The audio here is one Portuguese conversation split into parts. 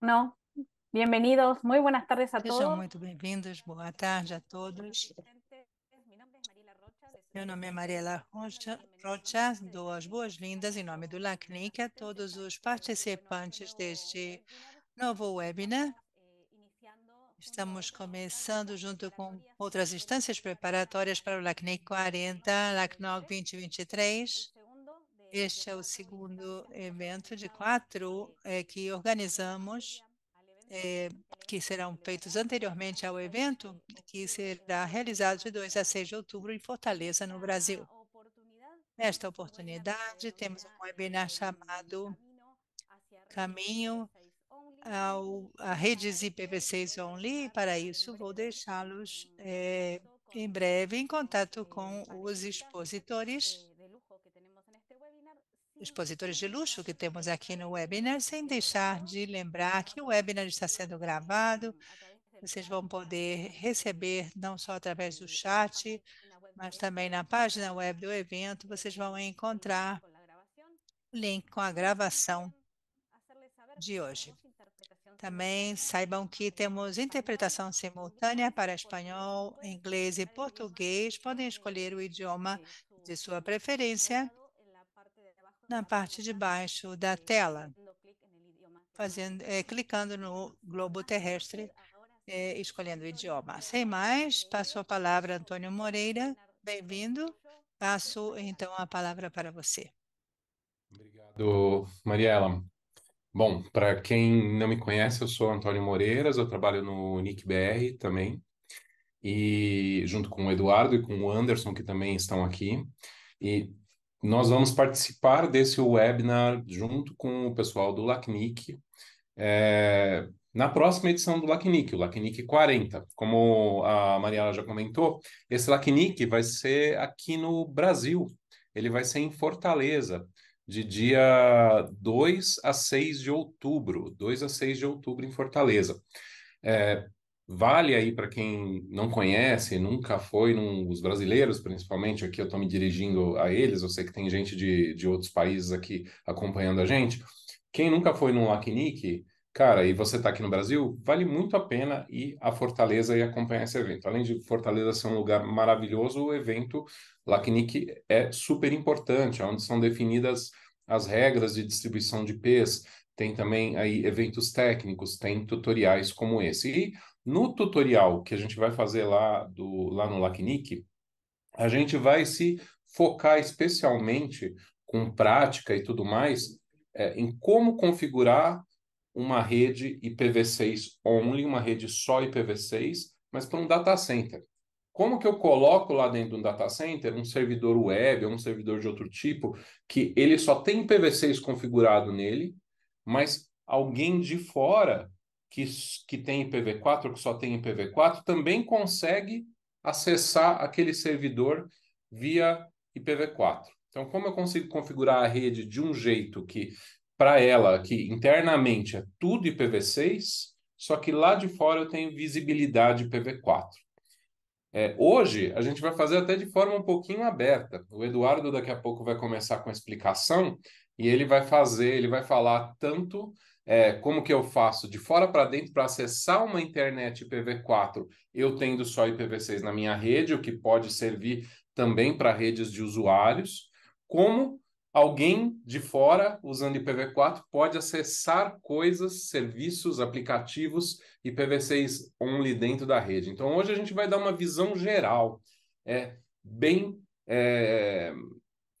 Não. vindos muito boas tardes a todos. Sejam muito bem-vindos, boa tarde a todos. Meu nome é Mariela Rocha, Rocha dou as boas-vindas em nome do LACNIC a todos os participantes deste novo webinar. Estamos começando junto com outras instâncias preparatórias para o LACNIC 40, LACNOG 2023 este é o segundo evento de quatro é, que organizamos, é, que serão feitos anteriormente ao evento, que será realizado de 2 a 6 de outubro em Fortaleza, no Brasil. Nesta oportunidade, temos um webinar chamado Caminho ao, a redes IPv6 Only, e para isso vou deixá-los é, em breve em contato com os expositores expositores de luxo que temos aqui no webinar, sem deixar de lembrar que o webinar está sendo gravado. Vocês vão poder receber, não só através do chat, mas também na página web do evento, vocês vão encontrar o link com a gravação de hoje. Também saibam que temos interpretação simultânea para espanhol, inglês e português. Podem escolher o idioma de sua preferência na parte de baixo da tela, fazendo, é, clicando no globo terrestre, é, escolhendo o idioma. Sem mais, passo a palavra a Antônio Moreira. Bem-vindo. Passo, então, a palavra para você. Obrigado, Mariela. Bom, para quem não me conhece, eu sou Antônio Moreiras, eu trabalho no NICBR também, e junto com o Eduardo e com o Anderson, que também estão aqui. E nós vamos participar desse webinar junto com o pessoal do LACNIC, é, na próxima edição do LACNIC, o LACNIC 40. Como a Mariela já comentou, esse LACNIC vai ser aqui no Brasil, ele vai ser em Fortaleza, de dia 2 a 6 de outubro, 2 a 6 de outubro em Fortaleza. É, Vale aí para quem não conhece, nunca foi, num, os brasileiros principalmente, aqui eu estou me dirigindo a eles, eu sei que tem gente de, de outros países aqui acompanhando a gente. Quem nunca foi num Lacnic, cara, e você está aqui no Brasil, vale muito a pena ir a Fortaleza e acompanhar esse evento. Além de Fortaleza ser um lugar maravilhoso, o evento LACNIC é super importante, é onde são definidas as regras de distribuição de P's, tem também aí eventos técnicos, tem tutoriais como esse. E no tutorial que a gente vai fazer lá, do, lá no LACNIC, a gente vai se focar especialmente com prática e tudo mais é, em como configurar uma rede IPv6 only, uma rede só IPv6, mas para um data center. Como que eu coloco lá dentro de um data center um servidor web ou um servidor de outro tipo que ele só tem IPv6 configurado nele, mas alguém de fora que, que tem IPv4 ou que só tem IPv4 também consegue acessar aquele servidor via IPv4. Então, como eu consigo configurar a rede de um jeito que, para ela, que internamente é tudo IPv6, só que lá de fora eu tenho visibilidade IPv4. É, hoje, a gente vai fazer até de forma um pouquinho aberta. O Eduardo daqui a pouco vai começar com a explicação e ele vai fazer, ele vai falar tanto é, como que eu faço de fora para dentro para acessar uma internet IPv4, eu tendo só IPv6 na minha rede, o que pode servir também para redes de usuários, como alguém de fora usando IPv4 pode acessar coisas, serviços, aplicativos IPv6 only dentro da rede. Então hoje a gente vai dar uma visão geral, é bem é,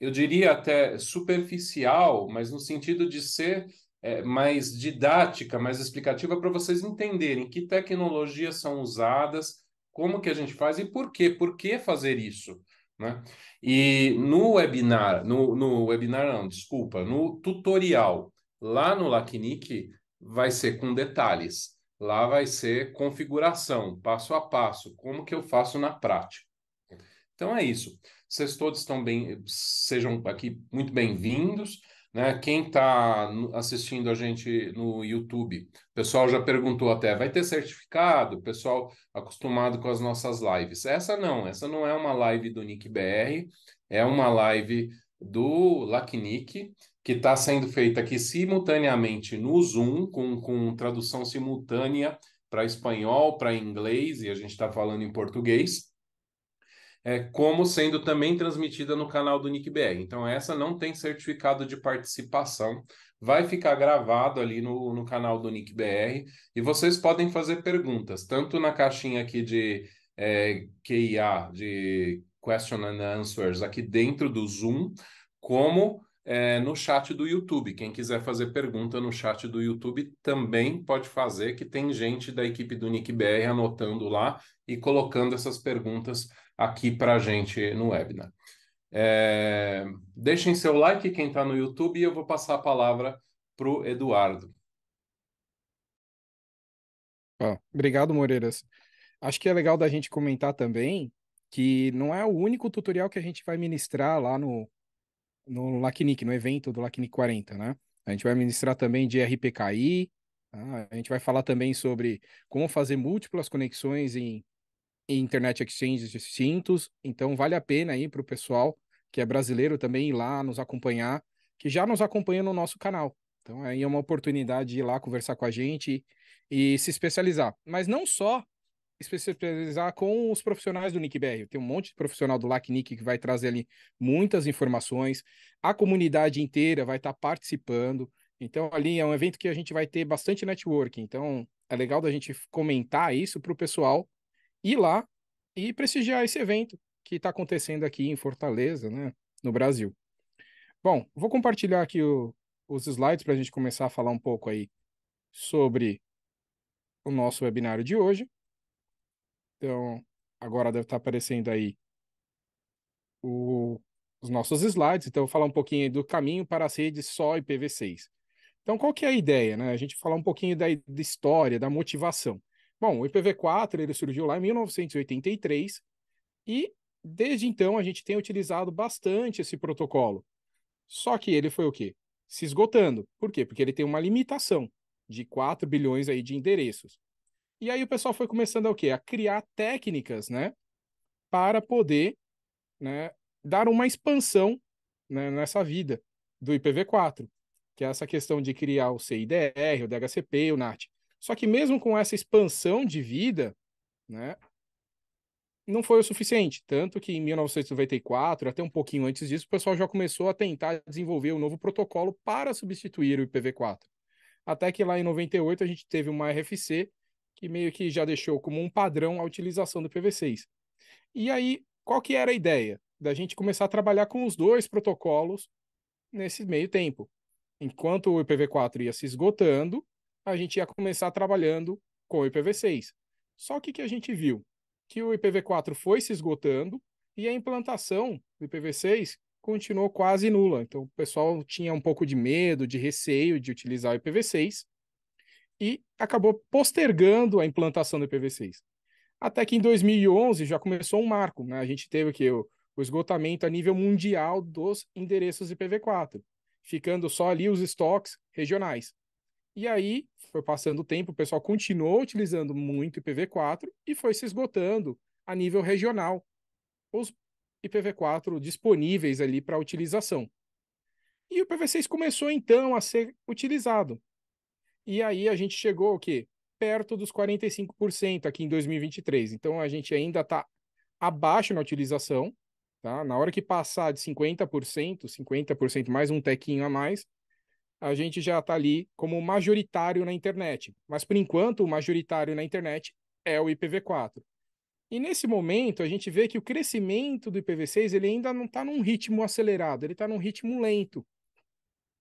eu diria até superficial, mas no sentido de ser é, mais didática, mais explicativa para vocês entenderem que tecnologias são usadas, como que a gente faz e por quê, por que fazer isso. Né? E no webinar, no, no webinar não, desculpa, no tutorial lá no Lacnic vai ser com detalhes. Lá vai ser configuração, passo a passo, como que eu faço na prática. Então é isso. Vocês todos estão bem, sejam aqui muito bem-vindos. Né? Quem está assistindo a gente no YouTube, o pessoal já perguntou até, vai ter certificado? O pessoal acostumado com as nossas lives. Essa não, essa não é uma live do Nick BR, é uma live do LACNIC, que está sendo feita aqui simultaneamente no Zoom, com, com tradução simultânea para espanhol, para inglês, e a gente está falando em português é, como sendo também transmitida no canal do Nick Br. Então, essa não tem certificado de participação, vai ficar gravado ali no, no canal do Nick Br e vocês podem fazer perguntas, tanto na caixinha aqui de é, QIA, de Question and Answers, aqui dentro do Zoom, como é, no chat do YouTube. Quem quiser fazer pergunta no chat do YouTube também pode fazer, que tem gente da equipe do Br anotando lá e colocando essas perguntas aqui para a gente no webinar. É, deixem seu like quem está no YouTube e eu vou passar a palavra para o Eduardo. obrigado, Moreiras. Acho que é legal da gente comentar também que não é o único tutorial que a gente vai ministrar lá no, no LACNIC, no evento do LACNIC 40, né? A gente vai ministrar também de RPKI, tá? a gente vai falar também sobre como fazer múltiplas conexões em internet exchanges distintos. Então, vale a pena aí para o pessoal que é brasileiro também ir lá nos acompanhar, que já nos acompanha no nosso canal. Então, aí é uma oportunidade de ir lá conversar com a gente e, e se especializar. Mas não só especializar com os profissionais do NICBR. Tem um monte de profissional do LACNIC que vai trazer ali muitas informações. A comunidade inteira vai estar tá participando. Então, ali é um evento que a gente vai ter bastante networking. Então, é legal da gente comentar isso para o pessoal ir lá e prestigiar esse evento que está acontecendo aqui em Fortaleza, né, no Brasil. Bom, vou compartilhar aqui o, os slides para a gente começar a falar um pouco aí sobre o nosso webinário de hoje. Então, agora deve estar tá aparecendo aí o, os nossos slides, então eu vou falar um pouquinho do caminho para as redes só IPv6. Então, qual que é a ideia? Né? A gente falar um pouquinho da, da história, da motivação. Bom, o IPv4 ele surgiu lá em 1983 e desde então a gente tem utilizado bastante esse protocolo. Só que ele foi o quê? Se esgotando. Por quê? Porque ele tem uma limitação de 4 bilhões aí de endereços. E aí o pessoal foi começando a, o quê? a criar técnicas, né, para poder, né, dar uma expansão né, nessa vida do IPv4, que é essa questão de criar o CIDR, o DHCP, o NAT. Só que mesmo com essa expansão de vida, né, não foi o suficiente. Tanto que em 1994, até um pouquinho antes disso, o pessoal já começou a tentar desenvolver um novo protocolo para substituir o IPv4. Até que lá em 98 a gente teve uma RFC que meio que já deixou como um padrão a utilização do IPv6. E aí, qual que era a ideia? Da gente começar a trabalhar com os dois protocolos nesse meio tempo. Enquanto o IPv4 ia se esgotando, a gente ia começar trabalhando com o IPv6. Só que que a gente viu? Que o IPv4 foi se esgotando e a implantação do IPv6 continuou quase nula. Então, o pessoal tinha um pouco de medo, de receio de utilizar o IPv6 e acabou postergando a implantação do IPv6. Até que em 2011 já começou um marco, né? A gente teve que o esgotamento a nível mundial dos endereços IPv4, ficando só ali os estoques regionais. E aí foi passando o tempo, o pessoal continuou utilizando muito IPv4 e foi se esgotando a nível regional os IPv4 disponíveis ali para utilização. E o IPv6 começou então a ser utilizado. E aí a gente chegou o quê? Perto dos 45% aqui em 2023. Então a gente ainda está abaixo na utilização, tá? Na hora que passar de 50%, 50% mais um tequinho a mais, a gente já está ali como majoritário na internet. Mas, por enquanto, o majoritário na internet é o IPv4. E nesse momento, a gente vê que o crescimento do IPv6 ele ainda não está num ritmo acelerado, ele está num ritmo lento.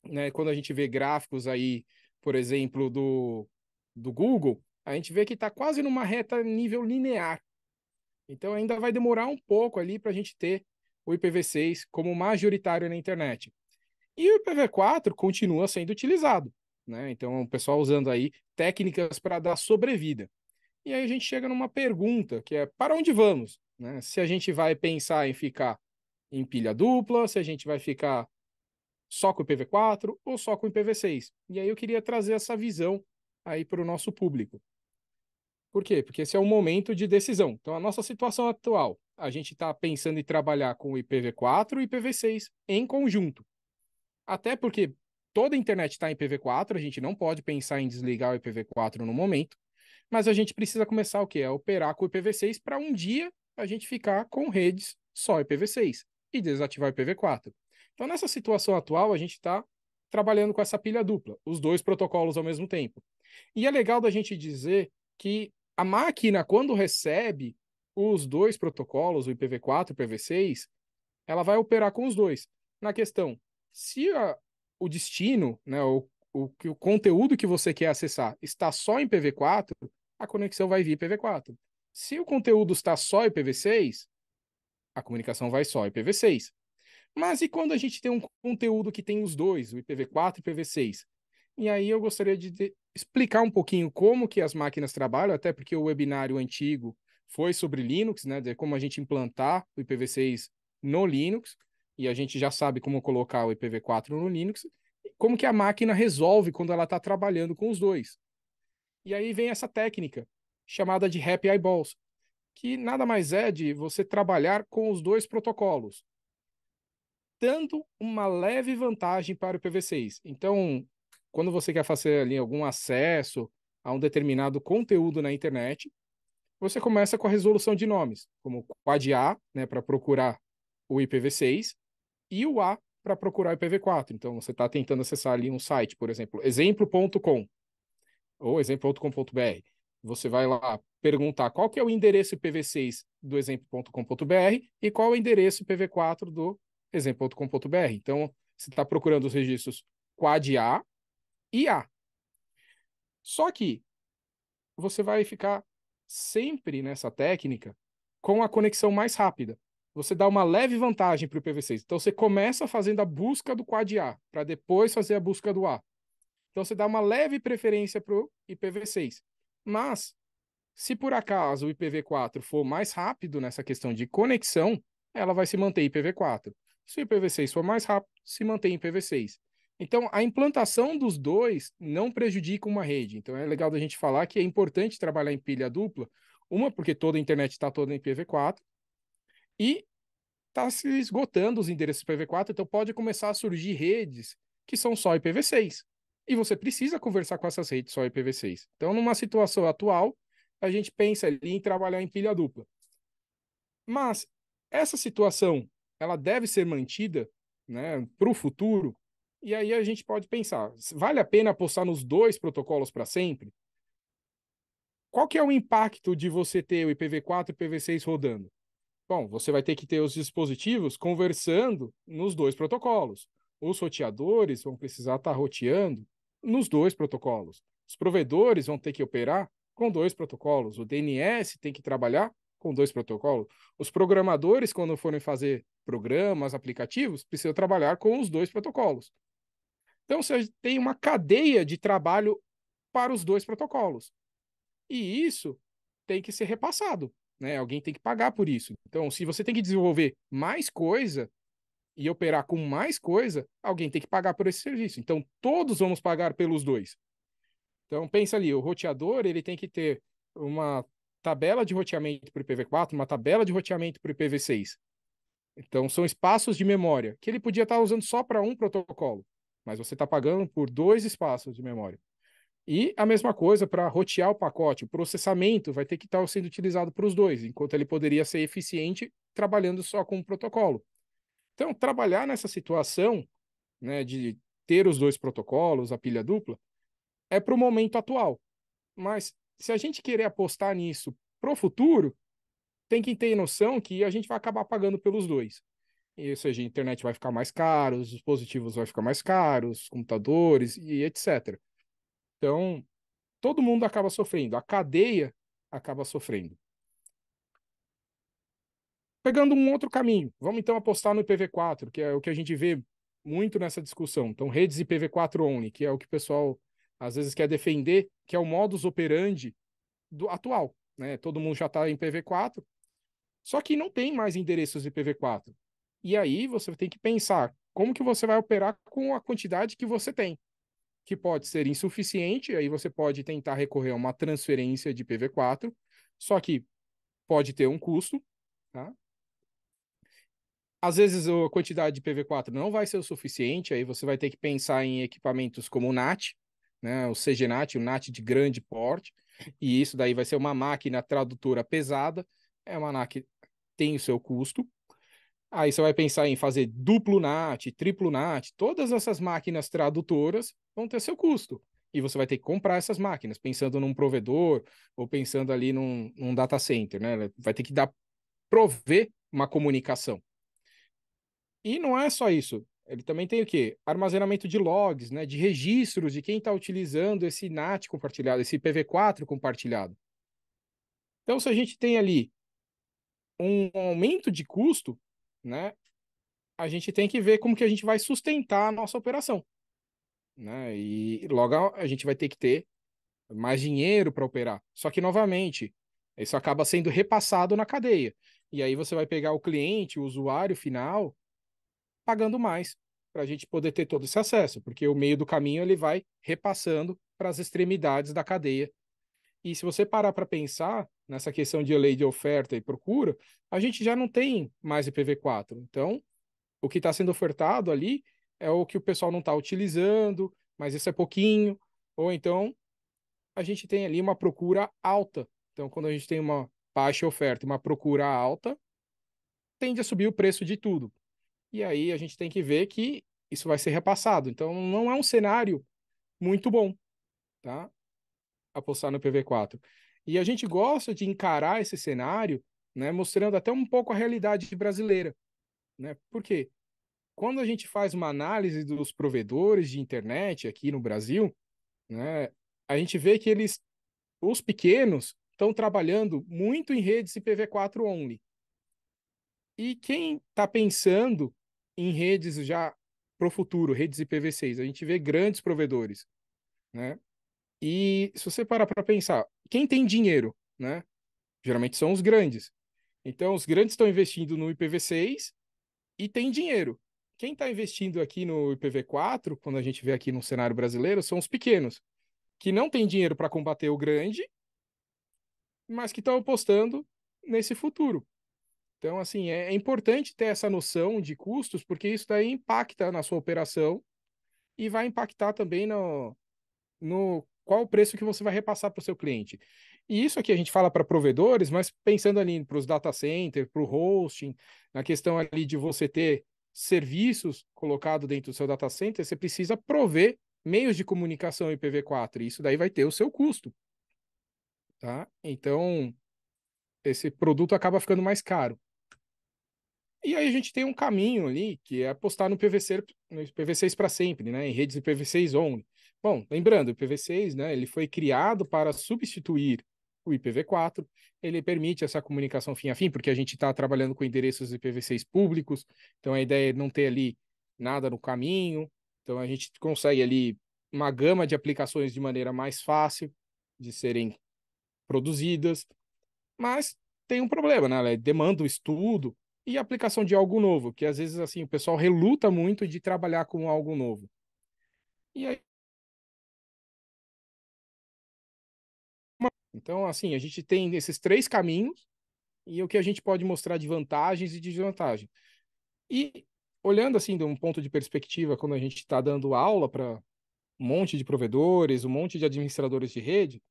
Né? Quando a gente vê gráficos aí, por exemplo, do, do Google, a gente vê que está quase numa reta nível linear. Então ainda vai demorar um pouco ali para a gente ter o IPv6 como majoritário na internet. E o IPv4 continua sendo utilizado. Né? Então, o pessoal usando aí técnicas para dar sobrevida. E aí a gente chega numa pergunta, que é para onde vamos? Né? Se a gente vai pensar em ficar em pilha dupla, se a gente vai ficar só com o IPv4 ou só com o IPv6. E aí eu queria trazer essa visão aí para o nosso público. Por quê? Porque esse é um momento de decisão. Então, a nossa situação atual, a gente está pensando em trabalhar com o IPv4 e IPv6 em conjunto. Até porque toda a internet está em IPv4, a gente não pode pensar em desligar o IPv4 no momento, mas a gente precisa começar o que é operar com o IPv6 para um dia a gente ficar com redes só IPv6 e desativar o IPv4. Então, nessa situação atual, a gente está trabalhando com essa pilha dupla, os dois protocolos ao mesmo tempo. E é legal da gente dizer que a máquina, quando recebe os dois protocolos, o IPv4 e o IPv6, ela vai operar com os dois. Na questão se a, o destino, né, o, o, o conteúdo que você quer acessar está só em PV4, a conexão vai vir IPv4. Se o conteúdo está só IPv6, a comunicação vai só IPv6. Mas e quando a gente tem um conteúdo que tem os dois, o IPv4 e o IPv6? E aí eu gostaria de explicar um pouquinho como que as máquinas trabalham, até porque o webinário antigo foi sobre Linux, né, de como a gente implantar o IPv6 no Linux e a gente já sabe como colocar o IPv4 no Linux, como que a máquina resolve quando ela está trabalhando com os dois. E aí vem essa técnica, chamada de Happy Eyeballs, que nada mais é de você trabalhar com os dois protocolos, dando uma leve vantagem para o IPv6. Então, quando você quer fazer ali algum acesso a um determinado conteúdo na internet, você começa com a resolução de nomes, como quad A, né, para procurar o IPv6, e o A para procurar IPv4. Então, você está tentando acessar ali um site, por exemplo, exemplo.com ou exemplo.com.br. Você vai lá perguntar qual que é o endereço IPv6 do exemplo.com.br e qual é o endereço IPv4 do exemplo.com.br. Então, você está procurando os registros quad A e A. Só que você vai ficar sempre nessa técnica com a conexão mais rápida você dá uma leve vantagem para o IPv6. Então você começa fazendo a busca do quad A, para depois fazer a busca do A. Então você dá uma leve preferência para o IPv6. Mas, se por acaso o IPv4 for mais rápido nessa questão de conexão, ela vai se manter IPv4. Se o IPv6 for mais rápido, se mantém IPv6. Então, a implantação dos dois não prejudica uma rede. Então, é legal da gente falar que é importante trabalhar em pilha dupla. Uma, porque toda a internet está toda em IPv4, e está se esgotando os endereços IPv4, então pode começar a surgir redes que são só IPv6. E você precisa conversar com essas redes só IPv6. Então, numa situação atual, a gente pensa ali em trabalhar em pilha dupla. Mas essa situação ela deve ser mantida né, para o futuro, e aí a gente pode pensar, vale a pena apostar nos dois protocolos para sempre? Qual que é o impacto de você ter o IPv4 e o IPv6 rodando? Bom, você vai ter que ter os dispositivos conversando nos dois protocolos. Os roteadores vão precisar estar tá roteando nos dois protocolos. Os provedores vão ter que operar com dois protocolos. O DNS tem que trabalhar com dois protocolos. Os programadores, quando forem fazer programas, aplicativos, precisam trabalhar com os dois protocolos. Então, você tem uma cadeia de trabalho para os dois protocolos. E isso tem que ser repassado né? Alguém tem que pagar por isso. Então, se você tem que desenvolver mais coisa e operar com mais coisa, alguém tem que pagar por esse serviço. Então, todos vamos pagar pelos dois. Então, pensa ali, o roteador ele tem que ter uma tabela de roteamento para o IPv4, uma tabela de roteamento para o IPv6. Então, são espaços de memória que ele podia estar usando só para um protocolo, mas você está pagando por dois espaços de memória. E a mesma coisa para rotear o pacote, o processamento vai ter que estar tá sendo utilizado para os dois, enquanto ele poderia ser eficiente trabalhando só com um protocolo. Então, trabalhar nessa situação né, de ter os dois protocolos, a pilha dupla, é para o momento atual. Mas se a gente querer apostar nisso para o futuro, tem que ter noção que a gente vai acabar pagando pelos dois. ou seja, a internet vai ficar mais cara, os dispositivos vão ficar mais caros, computadores e etc. Então, todo mundo acaba sofrendo, a cadeia acaba sofrendo. Pegando um outro caminho, vamos então apostar no IPv4, que é o que a gente vê muito nessa discussão. Então, redes IPv4 only, que é o que o pessoal às vezes quer defender, que é o modus operandi do atual. Né? Todo mundo já está em IPv4, só que não tem mais endereços IPv4. E aí você tem que pensar como que você vai operar com a quantidade que você tem que pode ser insuficiente, aí você pode tentar recorrer a uma transferência de PV4, só que pode ter um custo, tá? Às vezes a quantidade de PV4 não vai ser o suficiente, aí você vai ter que pensar em equipamentos como o NAT, né, o CGNAT, o NAT de grande porte, e isso daí vai ser uma máquina tradutora pesada, é uma NAT que tem o seu custo, Aí você vai pensar em fazer duplo NAT, triplo NAT, todas essas máquinas tradutoras vão ter seu custo. E você vai ter que comprar essas máquinas, pensando num provedor ou pensando ali num, num data center, né? Vai ter que dar prover uma comunicação. E não é só isso. Ele também tem o quê? Armazenamento de logs, né? De registros de quem está utilizando esse NAT compartilhado, esse IPv4 compartilhado. Então, se a gente tem ali um aumento de custo, né? A gente tem que ver como que a gente vai sustentar a nossa operação, né? E logo a gente vai ter que ter mais dinheiro para operar. Só que novamente, isso acaba sendo repassado na cadeia. E aí você vai pegar o cliente, o usuário final, pagando mais para a gente poder ter todo esse acesso, porque o meio do caminho ele vai repassando para as extremidades da cadeia. E se você parar para pensar, nessa questão de lei de oferta e procura, a gente já não tem mais IPv4. Então, o que está sendo ofertado ali é o que o pessoal não está utilizando, mas isso é pouquinho. Ou então, a gente tem ali uma procura alta. Então, quando a gente tem uma baixa oferta e uma procura alta, tende a subir o preço de tudo. E aí a gente tem que ver que isso vai ser repassado. Então, não é um cenário muito bom, tá? Apostar no PV4. E a gente gosta de encarar esse cenário, né, mostrando até um pouco a realidade brasileira. Né? Por quê? Quando a gente faz uma análise dos provedores de internet aqui no Brasil, né, a gente vê que eles, os pequenos, estão trabalhando muito em redes IPv4 only. E quem está pensando em redes já para o futuro, redes IPv6, a gente vê grandes provedores, né? E se você parar para pensar, quem tem dinheiro, né? Geralmente são os grandes. Então, os grandes estão investindo no IPv6 e tem dinheiro. Quem está investindo aqui no IPv4, quando a gente vê aqui no cenário brasileiro, são os pequenos, que não tem dinheiro para combater o grande, mas que estão apostando nesse futuro. Então, assim, é, é importante ter essa noção de custos, porque isso daí impacta na sua operação e vai impactar também no, no qual o preço que você vai repassar para o seu cliente. E isso aqui a gente fala para provedores, mas pensando ali para os data center, para o hosting, na questão ali de você ter serviços colocados dentro do seu data center, você precisa prover meios de comunicação IPv4. E isso daí vai ter o seu custo. Tá? Então, esse produto acaba ficando mais caro. E aí a gente tem um caminho ali, que é apostar no IPv6, no IPv6 para sempre, né? em redes IPv6 only. Bom, lembrando, o IPv6, né, ele foi criado para substituir o IPv4, ele permite essa comunicação fim a fim, porque a gente está trabalhando com endereços IPv6 públicos, então a ideia é não ter ali nada no caminho, então a gente consegue ali uma gama de aplicações de maneira mais fácil de serem produzidas, mas tem um problema, né? Ela demanda um estudo e aplicação de algo novo, que às vezes assim o pessoal reluta muito de trabalhar com algo novo. E aí Então, assim, a gente tem esses três caminhos e o que a gente pode mostrar de vantagens e desvantagens. E olhando assim de um ponto de perspectiva, quando a gente está dando aula para um monte de provedores, um monte de administradores de rede,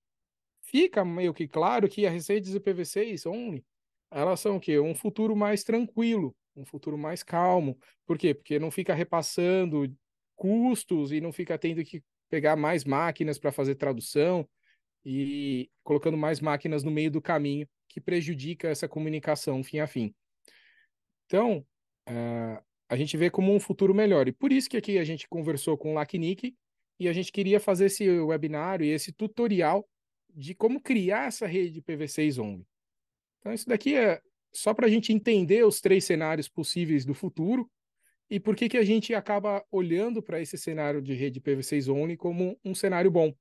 fica meio que claro que as redes IPv6 only, elas são o quê? Um futuro mais tranquilo, um futuro mais calmo. Por quê? Porque não fica repassando custos e não fica tendo que pegar mais máquinas para fazer tradução e colocando mais máquinas no meio do caminho, que prejudica essa comunicação fim a fim. Então, uh, a gente vê como um futuro melhor. E por isso que aqui a gente conversou com o Lacnic e a gente queria fazer esse webinário e esse tutorial de como criar essa rede PVC Zombie. Então, isso daqui é só para a gente entender os três cenários possíveis do futuro e por que, que a gente acaba olhando para esse cenário de rede PVC Only como um cenário bom.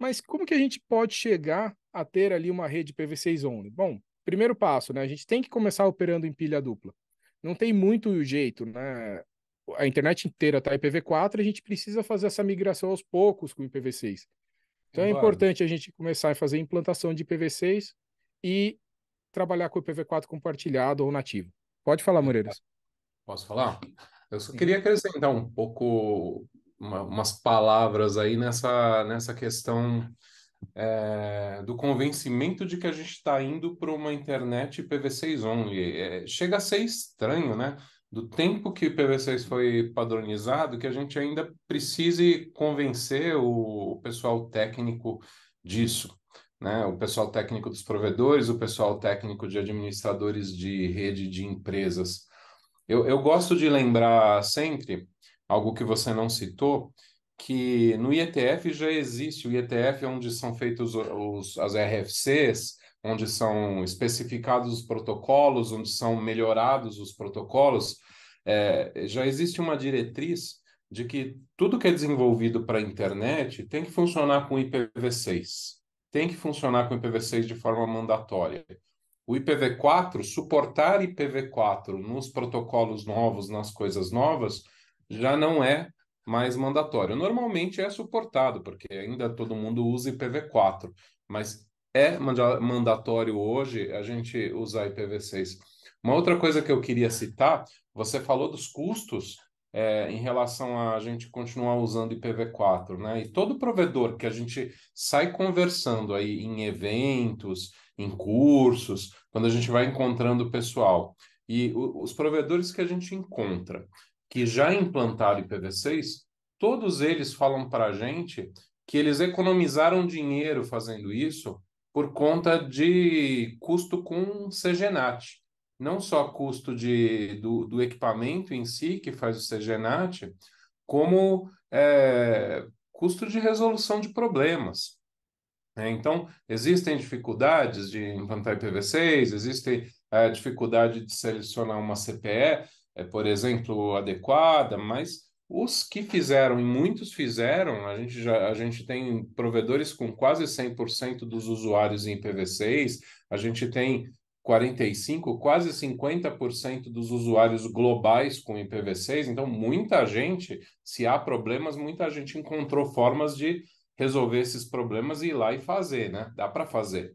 Mas como que a gente pode chegar a ter ali uma rede ipv 6 only? Bom, primeiro passo, né? A gente tem que começar operando em pilha dupla. Não tem muito jeito, né? A internet inteira está IPv4, a gente precisa fazer essa migração aos poucos com IPv6. Então claro. é importante a gente começar a fazer implantação de IPv6 e trabalhar com IPv4 compartilhado ou nativo. Pode falar, Moreiras. Posso falar? Eu só queria acrescentar um pouco uma, umas palavras aí nessa, nessa questão é, do convencimento de que a gente está indo para uma internet IPv6 only. É, chega a ser estranho, né? Do tempo que o IPv6 foi padronizado, que a gente ainda precise convencer o, o pessoal técnico disso. Né? O pessoal técnico dos provedores, o pessoal técnico de administradores de rede de empresas. Eu, eu gosto de lembrar sempre algo que você não citou, que no IETF já existe, o IETF é onde são feitos os, as RFCs, onde são especificados os protocolos, onde são melhorados os protocolos, é, já existe uma diretriz de que tudo que é desenvolvido para a internet tem que funcionar com IPv6, tem que funcionar com IPv6 de forma mandatória. O IPv4, suportar IPv4 nos protocolos novos, nas coisas novas, já não é mais mandatório. Normalmente é suportado, porque ainda todo mundo usa IPv4, mas é mandatório hoje a gente usar IPv6. Uma outra coisa que eu queria citar, você falou dos custos é, em relação a a gente continuar usando IPv4, né? E todo provedor que a gente sai conversando aí em eventos, em cursos, quando a gente vai encontrando o pessoal, e os provedores que a gente encontra, que já implantaram IPv6, todos eles falam para a gente que eles economizaram dinheiro fazendo isso por conta de custo com CGNAT. Não só custo de, do, do equipamento em si, que faz o CGNAT, como é, custo de resolução de problemas. É, então, existem dificuldades de implantar IPv6, existe a é, dificuldade de selecionar uma CPE, é, por exemplo, adequada, mas os que fizeram, e muitos fizeram, a gente, já, a gente tem provedores com quase 100% dos usuários em IPv6, a gente tem 45, quase 50% dos usuários globais com IPv6, então muita gente, se há problemas, muita gente encontrou formas de resolver esses problemas e ir lá e fazer, né? Dá para fazer.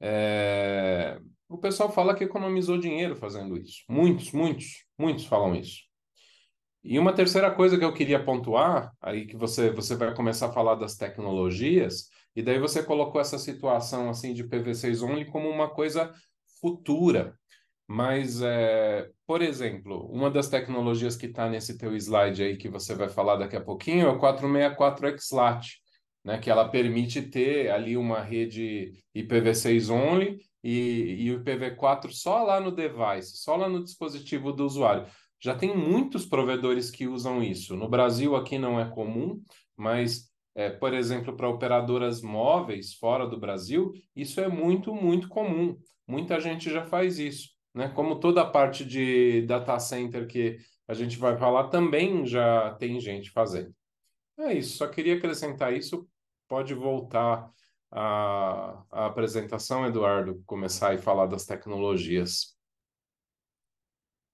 É... O pessoal fala que economizou dinheiro fazendo isso. Muitos, muitos, muitos falam isso. E uma terceira coisa que eu queria pontuar, aí que você, você vai começar a falar das tecnologias, e daí você colocou essa situação assim de ipv 6 only como uma coisa futura. Mas, é, por exemplo, uma das tecnologias que está nesse teu slide aí que você vai falar daqui a pouquinho é o 464 XLAT, né, que ela permite ter ali uma rede IPv6 only e, e o IPv4 só lá no device, só lá no dispositivo do usuário. Já tem muitos provedores que usam isso. No Brasil aqui não é comum, mas, é, por exemplo, para operadoras móveis fora do Brasil, isso é muito, muito comum. Muita gente já faz isso. Né? Como toda a parte de data center que a gente vai falar, também já tem gente fazendo. É isso, só queria acrescentar isso. Pode voltar a, a apresentação, Eduardo, começar e falar das tecnologias.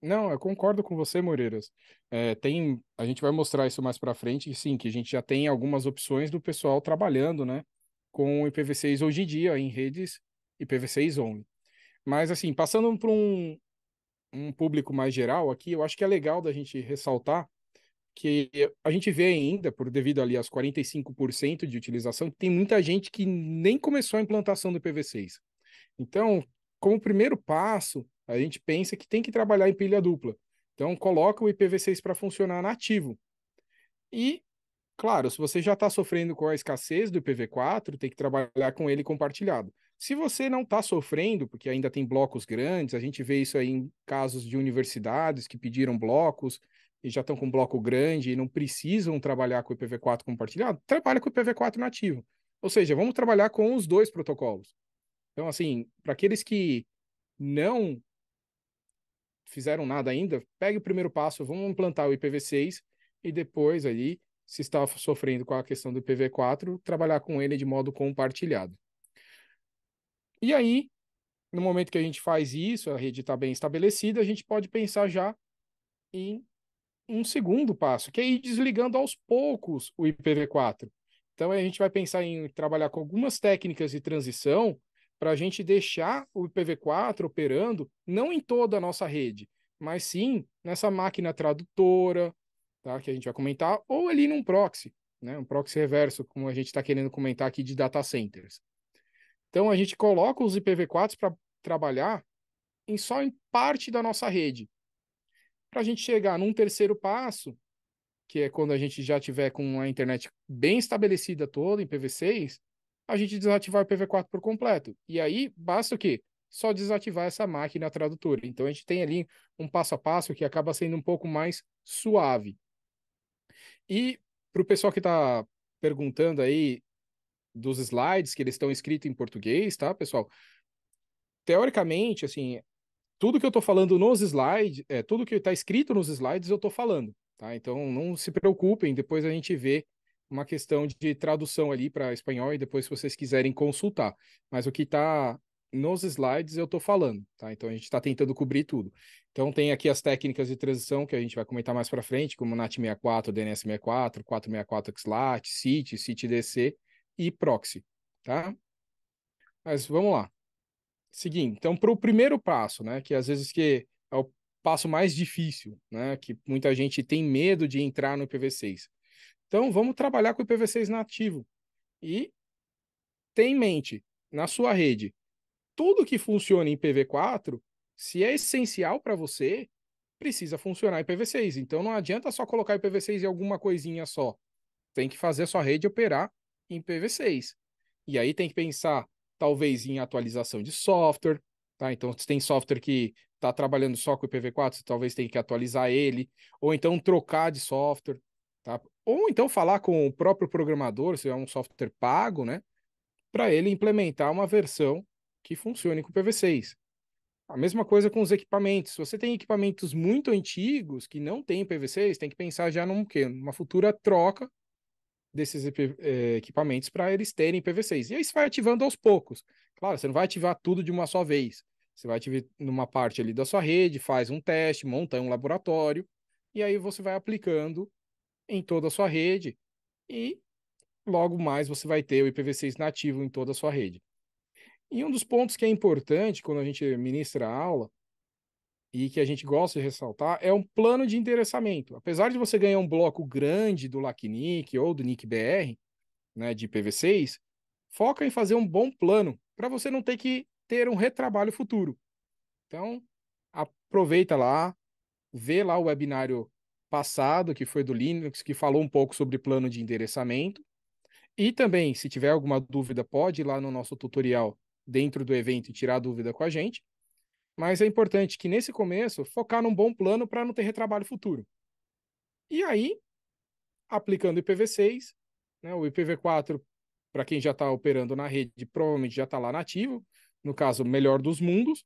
Não, eu concordo com você, Moreiras. É, tem, a gente vai mostrar isso mais para frente, sim, que a gente já tem algumas opções do pessoal trabalhando, né, com IPv6 hoje em dia em redes IPv6 only. Mas assim, passando para um, um público mais geral aqui, eu acho que é legal da gente ressaltar que a gente vê ainda, por devido ali aos 45% de utilização, tem muita gente que nem começou a implantação do ipv 6 Então, como primeiro passo, a gente pensa que tem que trabalhar em pilha dupla. Então, coloca o IPv6 para funcionar nativo. E, claro, se você já está sofrendo com a escassez do IPv4, tem que trabalhar com ele compartilhado. Se você não está sofrendo, porque ainda tem blocos grandes, a gente vê isso aí em casos de universidades que pediram blocos, e já estão com um bloco grande e não precisam trabalhar com o IPv4 compartilhado, trabalha com o IPv4 nativo. Ou seja, vamos trabalhar com os dois protocolos. Então, assim, para aqueles que não fizeram nada ainda, pegue o primeiro passo, vamos implantar o IPv6 e depois ali, se está sofrendo com a questão do IPv4, trabalhar com ele de modo compartilhado. E aí, no momento que a gente faz isso, a rede está bem estabelecida, a gente pode pensar já em um segundo passo, que é ir desligando aos poucos o IPv4. Então a gente vai pensar em trabalhar com algumas técnicas de transição para a gente deixar o IPv4 operando não em toda a nossa rede, mas sim nessa máquina tradutora, tá? Que a gente vai comentar, ou ali num proxy, né? Um proxy reverso, como a gente está querendo comentar aqui de data centers. Então a gente coloca os IPv4 para trabalhar em só em parte da nossa rede para a gente chegar num terceiro passo, que é quando a gente já tiver com a internet bem estabelecida toda em Pv6, a gente desativar o PV4 por completo. E aí basta o quê? Só desativar essa máquina tradutora. Então a gente tem ali um passo a passo que acaba sendo um pouco mais suave. E para o pessoal que está perguntando aí dos slides que eles estão escritos em português, tá, pessoal? Teoricamente, assim, tudo que eu estou falando nos slides, é, tudo que está escrito nos slides eu estou falando, tá? Então não se preocupem, depois a gente vê uma questão de tradução ali para espanhol e depois se vocês quiserem consultar. Mas o que está nos slides eu estou falando, tá? Então a gente está tentando cobrir tudo. Então tem aqui as técnicas de transição que a gente vai comentar mais para frente, como NAT64, DNS64, 464 XLAT, CIT, CIT-DC e proxy, tá? Mas vamos lá seguinte, então para o primeiro passo, né, que às vezes que é o passo mais difícil, né, que muita gente tem medo de entrar no IPv6. Então vamos trabalhar com o IPv6 nativo e tem em mente na sua rede tudo que funciona em IPv4, se é essencial para você, precisa funcionar em IPv6. Então não adianta só colocar IPv6 em alguma coisinha só. Tem que fazer a sua rede operar em IPv6. E aí tem que pensar talvez em atualização de software, tá? Então, se tem software que está trabalhando só com o IPv4, você talvez tenha que atualizar ele, ou então trocar de software, tá? Ou então falar com o próprio programador, se é um software pago, né? Para ele implementar uma versão que funcione com o IPv6. A mesma coisa com os equipamentos. Se você tem equipamentos muito antigos que não tem IPv6, tem que pensar já num quê? Numa futura troca desses eh, equipamentos para eles terem IPv6. E aí você vai ativando aos poucos. Claro, você não vai ativar tudo de uma só vez. Você vai ativar numa parte ali da sua rede, faz um teste, monta um laboratório, e aí você vai aplicando em toda a sua rede e logo mais você vai ter o IPv6 nativo em toda a sua rede. E um dos pontos que é importante quando a gente ministra a aula e que a gente gosta de ressaltar, é um plano de endereçamento. Apesar de você ganhar um bloco grande do LACNIC ou do NIC-BR, né, de PV6, foca em fazer um bom plano para você não ter que ter um retrabalho futuro. Então, aproveita lá, vê lá o webinário passado, que foi do Linux, que falou um pouco sobre plano de endereçamento. E também, se tiver alguma dúvida, pode ir lá no nosso tutorial dentro do evento e tirar dúvida com a gente. Mas é importante que nesse começo focar num bom plano para não ter retrabalho futuro. E aí, aplicando o IPv6, né, o IPv4, para quem já está operando na rede, provavelmente já está lá nativo, no caso, melhor dos mundos,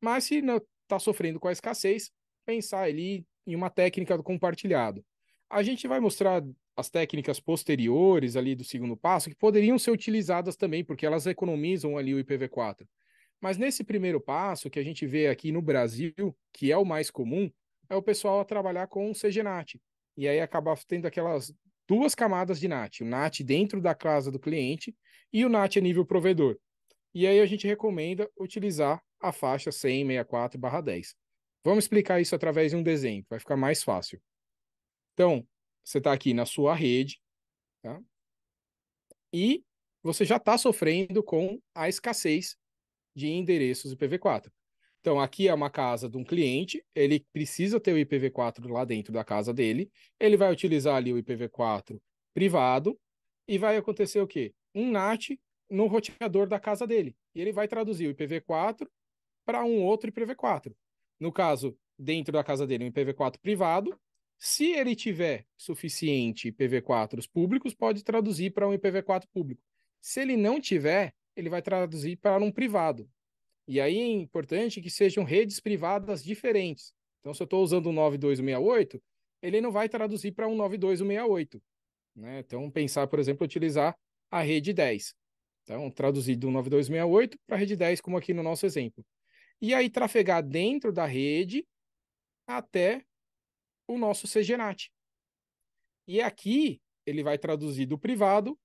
mas se está sofrendo com a escassez, pensar ali em uma técnica do compartilhado. A gente vai mostrar as técnicas posteriores ali do segundo passo que poderiam ser utilizadas também, porque elas economizam ali o IPv4. Mas nesse primeiro passo que a gente vê aqui no Brasil, que é o mais comum, é o pessoal trabalhar com CGNAT. E aí acabar tendo aquelas duas camadas de NAT, o NAT dentro da casa do cliente e o NAT a nível provedor. E aí a gente recomenda utilizar a faixa 10064/10. Vamos explicar isso através de um desenho, vai ficar mais fácil. Então, você está aqui na sua rede, tá? E você já está sofrendo com a escassez de endereços IPv4. Então, aqui é uma casa de um cliente, ele precisa ter o IPv4 lá dentro da casa dele, ele vai utilizar ali o IPv4 privado e vai acontecer o quê? Um NAT no roteador da casa dele. E ele vai traduzir o IPv4 para um outro IPv4. No caso, dentro da casa dele, um IPv4 privado. Se ele tiver suficiente IPv4 públicos, pode traduzir para um IPv4 público. Se ele não tiver, ele vai traduzir para um privado. E aí é importante que sejam redes privadas diferentes. Então, se eu estou usando o 9268, ele não vai traduzir para um 9268. Né? Então, pensar, por exemplo, utilizar a rede 10. Então, traduzir do 9268 para a rede 10, como aqui no nosso exemplo. E aí, trafegar dentro da rede até o nosso CGNAT. E aqui, ele vai traduzir do privado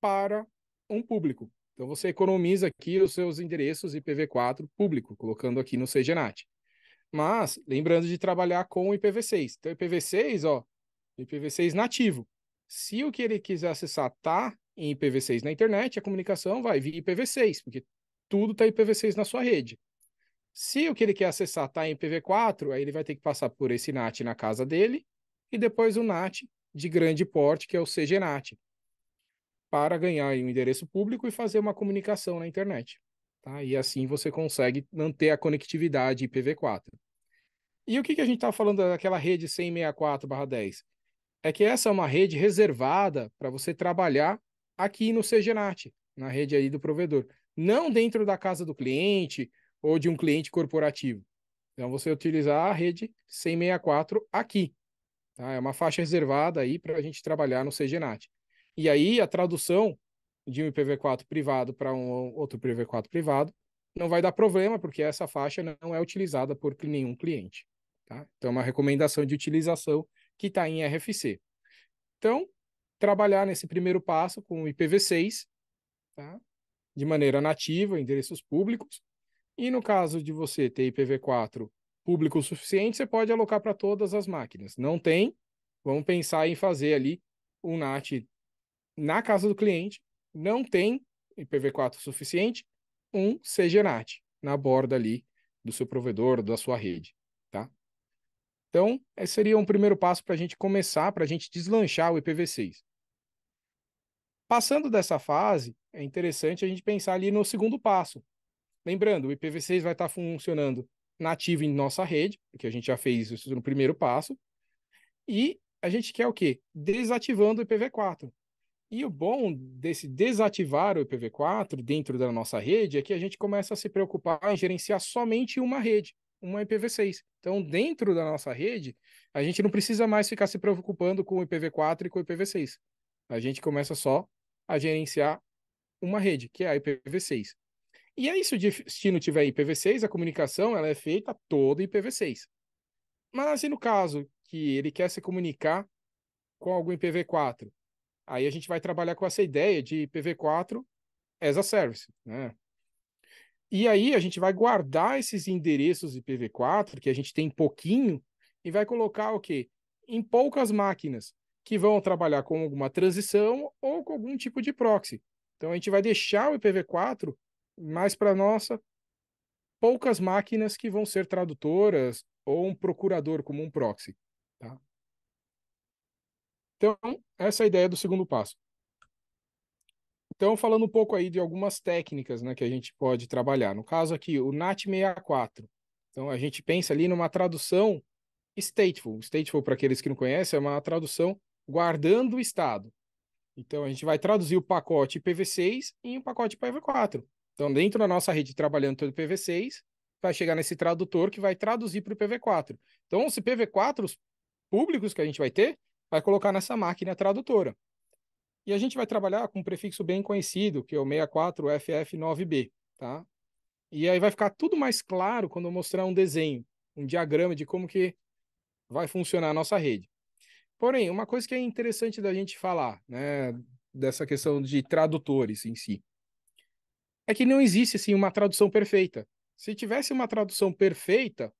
para um público. Então você economiza aqui os seus endereços IPv4 público, colocando aqui no CGNAT. Mas lembrando de trabalhar com o IPv6. Então IPv6, ó, IPv6 nativo. Se o que ele quiser acessar tá em IPv6 na internet, a comunicação vai via IPv6, porque tudo está IPv6 na sua rede. Se o que ele quer acessar está em IPv4, aí ele vai ter que passar por esse NAT na casa dele e depois o NAT de grande porte, que é o CGNAT para ganhar um endereço público e fazer uma comunicação na internet. Tá? E assim você consegue manter a conectividade IPv4. E o que, que a gente está falando daquela rede 164/10? É que essa é uma rede reservada para você trabalhar aqui no CGNAT, na rede aí do provedor, não dentro da casa do cliente ou de um cliente corporativo. Então você utilizar a rede 164 aqui. Tá? É uma faixa reservada aí para a gente trabalhar no CGNAT. E aí a tradução de um IPv4 privado para um outro IPv4 privado não vai dar problema, porque essa faixa não é utilizada por nenhum cliente. Tá? Então, é uma recomendação de utilização que está em RFC. Então, trabalhar nesse primeiro passo com o IPv6, tá? de maneira nativa, endereços públicos. E no caso de você ter IPv4 público o suficiente, você pode alocar para todas as máquinas. Não tem, vamos pensar em fazer ali um NAT na casa do cliente não tem IPv4 suficiente, um CGNAT na borda ali do seu provedor, da sua rede, tá? Então, esse seria um primeiro passo para a gente começar, para a gente deslanchar o IPv6. Passando dessa fase, é interessante a gente pensar ali no segundo passo. Lembrando, o IPv6 vai estar tá funcionando nativo em nossa rede, porque a gente já fez isso no primeiro passo, e a gente quer o quê? Desativando o IPv4. E o bom desse desativar o IPv4 dentro da nossa rede é que a gente começa a se preocupar em gerenciar somente uma rede, uma IPv6. Então, dentro da nossa rede, a gente não precisa mais ficar se preocupando com o IPv4 e com o IPv6. A gente começa só a gerenciar uma rede, que é a IPv6. E aí, se o destino tiver IPv6, a comunicação ela é feita toda IPv6. Mas e no caso que ele quer se comunicar com algum IPv4 Aí a gente vai trabalhar com essa ideia de PV4 as a service, né? E aí a gente vai guardar esses endereços de PV4, que a gente tem pouquinho, e vai colocar o quê? Em poucas máquinas que vão trabalhar com alguma transição ou com algum tipo de proxy. Então a gente vai deixar o IPv4 mais para nossa poucas máquinas que vão ser tradutoras ou um procurador como um proxy. Tá? Então, essa é a ideia do segundo passo. Então, falando um pouco aí de algumas técnicas né, que a gente pode trabalhar. No caso aqui, o NAT64. Então, a gente pensa ali numa tradução stateful. Stateful, para aqueles que não conhecem, é uma tradução guardando o estado. Então, a gente vai traduzir o pacote IPv6 em um pacote IPv4. Então, dentro da nossa rede, trabalhando todo IPv6, vai chegar nesse tradutor que vai traduzir para o IPv4. Então, os IPv4 públicos que a gente vai ter vai colocar nessa máquina tradutora. E a gente vai trabalhar com um prefixo bem conhecido, que é o 64FF9B, tá? E aí vai ficar tudo mais claro quando eu mostrar um desenho, um diagrama de como que vai funcionar a nossa rede. Porém, uma coisa que é interessante da gente falar, né, dessa questão de tradutores em si, é que não existe assim uma tradução perfeita. Se tivesse uma tradução perfeita,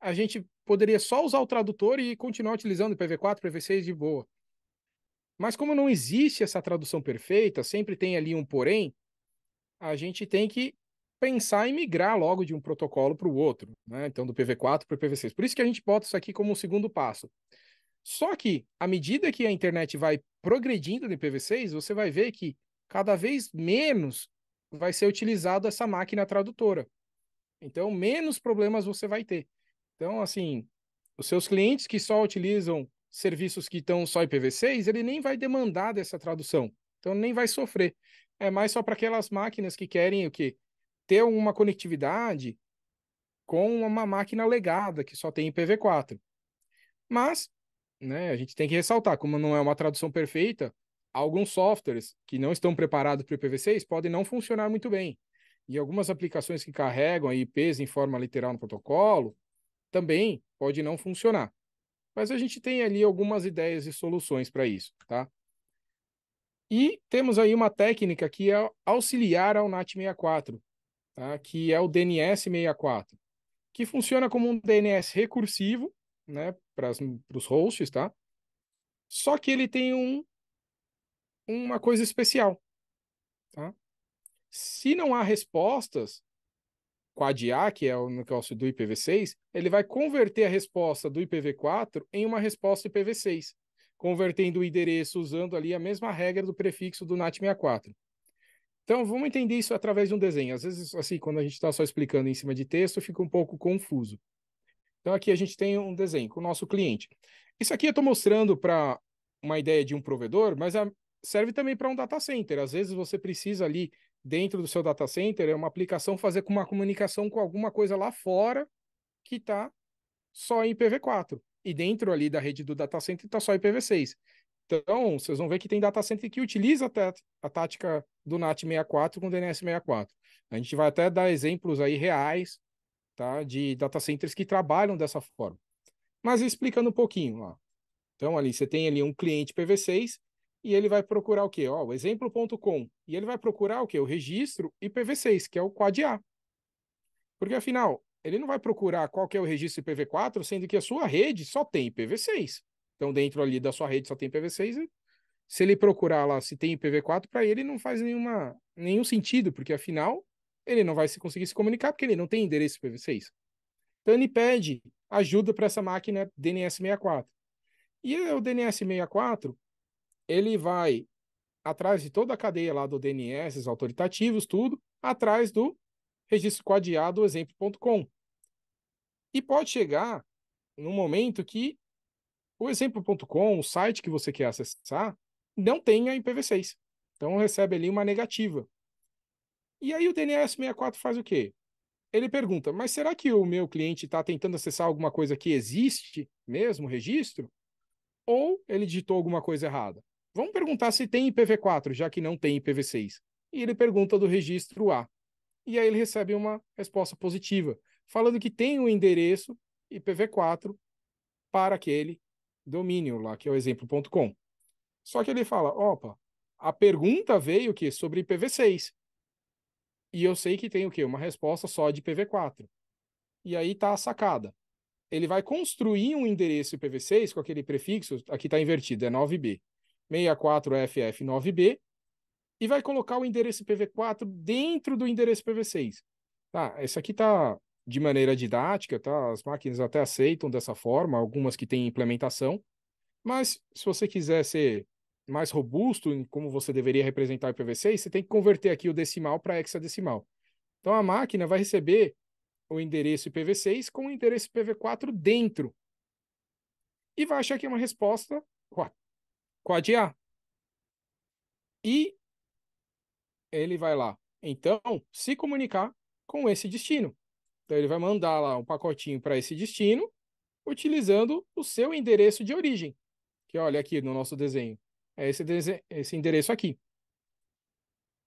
a gente poderia só usar o tradutor e continuar utilizando IPv4, IPv6 de boa. Mas como não existe essa tradução perfeita, sempre tem ali um porém, a gente tem que pensar em migrar logo de um protocolo para o outro, né? Então, do PV4 para o PV6. Por isso que a gente bota isso aqui como um segundo passo. Só que, à medida que a internet vai progredindo no IPv6, você vai ver que cada vez menos vai ser utilizado essa máquina tradutora. Então, menos problemas você vai ter. Então, assim, os seus clientes que só utilizam serviços que estão só IPv6, ele nem vai demandar dessa tradução. Então, nem vai sofrer. É mais só para aquelas máquinas que querem o quê? Ter uma conectividade com uma máquina legada que só tem IPv4. Mas, né, a gente tem que ressaltar, como não é uma tradução perfeita, alguns softwares que não estão preparados para o IPv6 podem não funcionar muito bem. E algumas aplicações que carregam IPs em forma literal no protocolo, também pode não funcionar. Mas a gente tem ali algumas ideias e soluções para isso, tá? E temos aí uma técnica que é auxiliar ao NAT64, tá? que é o DNS64, que funciona como um DNS recursivo né? para os hosts, tá? Só que ele tem um, uma coisa especial. Tá? Se não há respostas, a que é o negócio do IPv6, ele vai converter a resposta do IPv4 em uma resposta IPv6, convertendo o endereço usando ali a mesma regra do prefixo do NAT64. Então, vamos entender isso através de um desenho. Às vezes, assim, quando a gente está só explicando em cima de texto, fica um pouco confuso. Então, aqui a gente tem um desenho com o nosso cliente. Isso aqui eu estou mostrando para uma ideia de um provedor, mas serve também para um data center. Às vezes, você precisa ali dentro do seu data center, é uma aplicação fazer com uma comunicação com alguma coisa lá fora que está só em IPv4. E dentro ali da rede do data center está só IPv6. Então, vocês vão ver que tem data center que utiliza até a tática do NAT64 com DNS64. A gente vai até dar exemplos aí reais tá, de data centers que trabalham dessa forma. Mas explicando um pouquinho lá. Então, ali você tem ali um cliente ipv 6 e ele vai procurar o quê? Ó, o exemplo.com. E ele vai procurar o quê? O registro IPv6, que é o quad A. Porque afinal, ele não vai procurar qual que é o registro IPv4, sendo que a sua rede só tem IPv6. Então, dentro ali da sua rede só tem IPv6. Se ele procurar lá se tem IPv4, para ele não faz nenhuma, nenhum sentido, porque afinal, ele não vai se conseguir se comunicar, porque ele não tem endereço IPv6. Então, ele pede ajuda para essa máquina DNS64. E o DNS64, ele vai atrás de toda a cadeia lá do DNS, autoritativos, tudo, atrás do registro quadriado exemplo.com. E pode chegar num momento que o exemplo.com, o site que você quer acessar, não tenha IPv6. Então recebe ali uma negativa. E aí o DNS64 faz o quê? Ele pergunta, mas será que o meu cliente está tentando acessar alguma coisa que existe mesmo, registro? Ou ele digitou alguma coisa errada? Vamos perguntar se tem IPv4, já que não tem IPv6. E ele pergunta do registro A. E aí ele recebe uma resposta positiva, falando que tem um endereço IPv4 para aquele domínio lá, que é o exemplo.com. Só que ele fala: opa, a pergunta veio que sobre IPv6. E eu sei que tem o quê? Uma resposta só de IPv4. E aí está a sacada. Ele vai construir um endereço IPv6 com aquele prefixo, aqui está invertido, é 9b. 64FF9B e vai colocar o endereço IPv4 dentro do endereço IPv6. Tá, isso aqui tá de maneira didática, tá? As máquinas até aceitam dessa forma, algumas que têm implementação. Mas se você quiser ser mais robusto em como você deveria representar o IPv6, você tem que converter aqui o decimal para hexadecimal. Então a máquina vai receber o endereço IPv6 com o endereço IPv4 dentro. E vai achar que é uma resposta coadiar. E ele vai lá, então, se comunicar com esse destino. Então, ele vai mandar lá um pacotinho para esse destino, utilizando o seu endereço de origem, que olha aqui no nosso desenho. É esse, desenho, esse endereço aqui.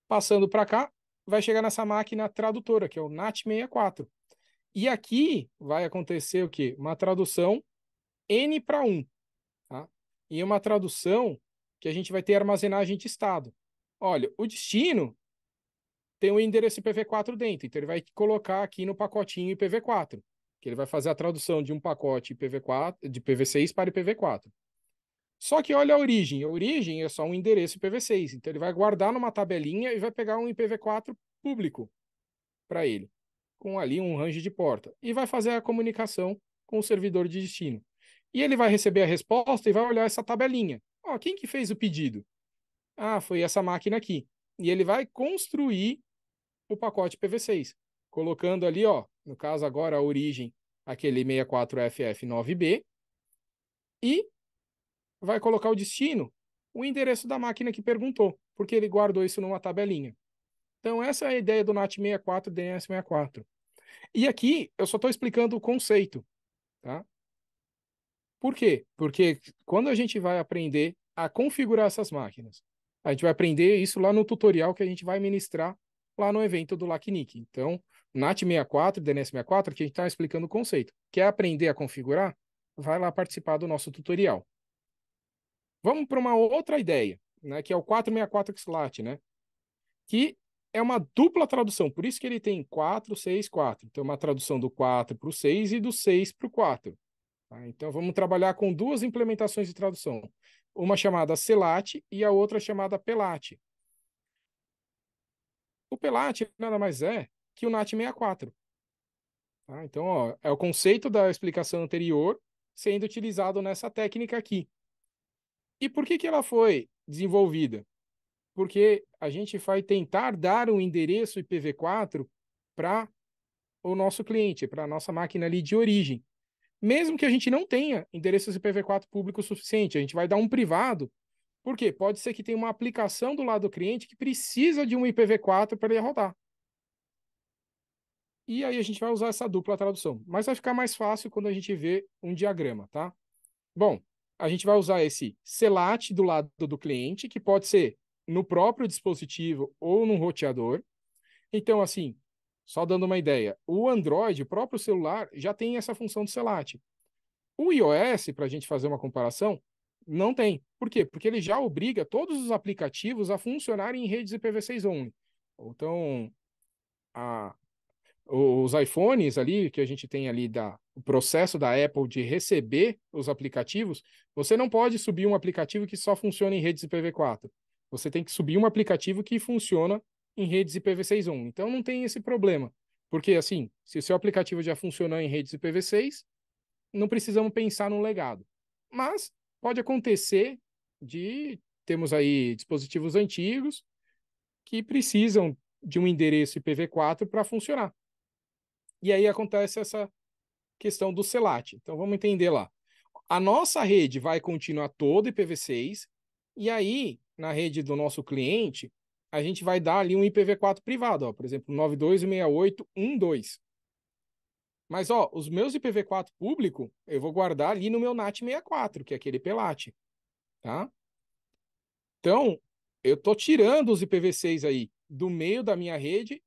Passando para cá, vai chegar nessa máquina tradutora, que é o NAT64. E aqui vai acontecer o quê? Uma tradução N para 1 e uma tradução que a gente vai ter armazenagem de estado. Olha, o destino tem o um endereço IPv4 dentro, então ele vai colocar aqui no pacotinho IPv4, que ele vai fazer a tradução de um pacote IPv4, de IPv6 para IPv4. Só que olha a origem, a origem é só um endereço IPv6, então ele vai guardar numa tabelinha e vai pegar um IPv4 público para ele, com ali um range de porta, e vai fazer a comunicação com o servidor de destino. E ele vai receber a resposta e vai olhar essa tabelinha. Ó, oh, quem que fez o pedido? Ah, foi essa máquina aqui. E ele vai construir o pacote PV6, colocando ali, ó, no caso agora a origem, aquele 64FF9B, e vai colocar o destino, o endereço da máquina que perguntou, porque ele guardou isso numa tabelinha. Então, essa é a ideia do NAT64 DNS64. E aqui eu só estou explicando o conceito. Tá? Por quê? Porque quando a gente vai aprender a configurar essas máquinas, a gente vai aprender isso lá no tutorial que a gente vai ministrar lá no evento do LACNIC. Então, NAT64, DNS64, que a gente está explicando o conceito. Quer aprender a configurar? Vai lá participar do nosso tutorial. Vamos para uma outra ideia, né, que é o 464 XLAT, né? Que é uma dupla tradução, por isso que ele tem 4, 6, 4. Então, uma tradução do 4 para o 6 e do 6 para o 4. Tá? Então, vamos trabalhar com duas implementações de tradução. Uma chamada selate e a outra chamada pelate O pelate nada mais é que o NAT64. Tá? Então, ó, é o conceito da explicação anterior sendo utilizado nessa técnica aqui. E por que, que ela foi desenvolvida? Porque a gente vai tentar dar um endereço IPv4 para o nosso cliente, para a nossa máquina ali de origem mesmo que a gente não tenha endereços IPv4 público suficiente, a gente vai dar um privado. Por quê? Pode ser que tenha uma aplicação do lado do cliente que precisa de um IPv4 para ele rodar. E aí a gente vai usar essa dupla tradução. Mas vai ficar mais fácil quando a gente vê um diagrama, tá? Bom, a gente vai usar esse CELAT do lado do cliente, que pode ser no próprio dispositivo ou num roteador. Então, assim, só dando uma ideia, o Android, o próprio celular, já tem essa função do Selat. O iOS, para a gente fazer uma comparação, não tem. Por quê? Porque ele já obriga todos os aplicativos a funcionarem em redes IPv6 only. Então, a, os iPhones ali, que a gente tem ali da, o processo da Apple de receber os aplicativos, você não pode subir um aplicativo que só funciona em redes IPv4. Você tem que subir um aplicativo que funciona em redes IPv6.1. Então não tem esse problema. Porque, assim, se o seu aplicativo já funcionou em redes IPv6, não precisamos pensar num legado. Mas pode acontecer de temos aí dispositivos antigos que precisam de um endereço IPv4 para funcionar. E aí acontece essa questão do CELAT. Então vamos entender lá. A nossa rede vai continuar toda IPv6 e aí na rede do nosso cliente a gente vai dar ali um IPv4 privado, ó, por exemplo, 926812. Mas ó, os meus IPv4 público, eu vou guardar ali no meu NAT64, que é aquele PELAT, tá? Então, eu tô tirando os IPv6 aí do meio da minha rede,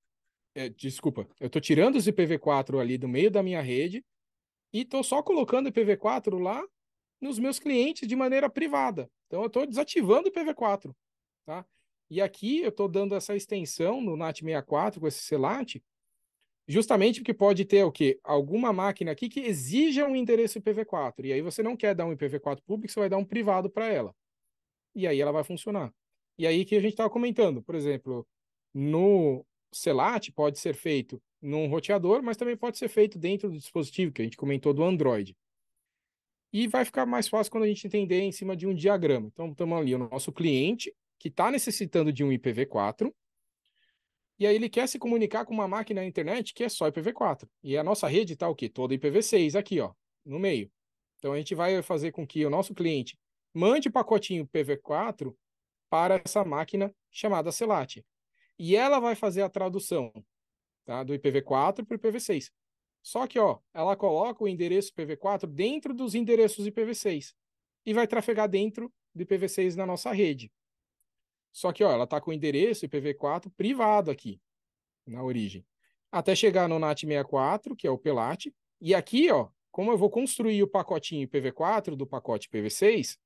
é, desculpa, eu tô tirando os IPv4 ali do meio da minha rede e tô só colocando IPv4 lá nos meus clientes de maneira privada. Então, eu tô desativando IPv4, tá? E aqui eu estou dando essa extensão no NAT64 com esse CELAT, justamente porque pode ter o quê? Alguma máquina aqui que exija um endereço IPv4. E aí você não quer dar um IPv4 público, você vai dar um privado para ela. E aí ela vai funcionar. E aí que a gente estava comentando, por exemplo, no CELAT pode ser feito num roteador, mas também pode ser feito dentro do dispositivo que a gente comentou do Android. E vai ficar mais fácil quando a gente entender em cima de um diagrama. Então, estamos ali o nosso cliente, que está necessitando de um IPv4, e aí ele quer se comunicar com uma máquina na internet que é só IPv4. E a nossa rede está o quê? Toda IPv6 aqui, ó, no meio. Então a gente vai fazer com que o nosso cliente mande o pacotinho IPv4 para essa máquina chamada Celate. E ela vai fazer a tradução tá? do IPv4 para o IPv6. Só que ó, ela coloca o endereço IPv4 dentro dos endereços IPv6 e vai trafegar dentro do IPv6 na nossa rede. Só que ó, ela está com o endereço IPv4 privado aqui, na origem. Até chegar no NAT64, que é o PELAT. E aqui, ó, como eu vou construir o pacotinho IPv4 do pacote IPv6,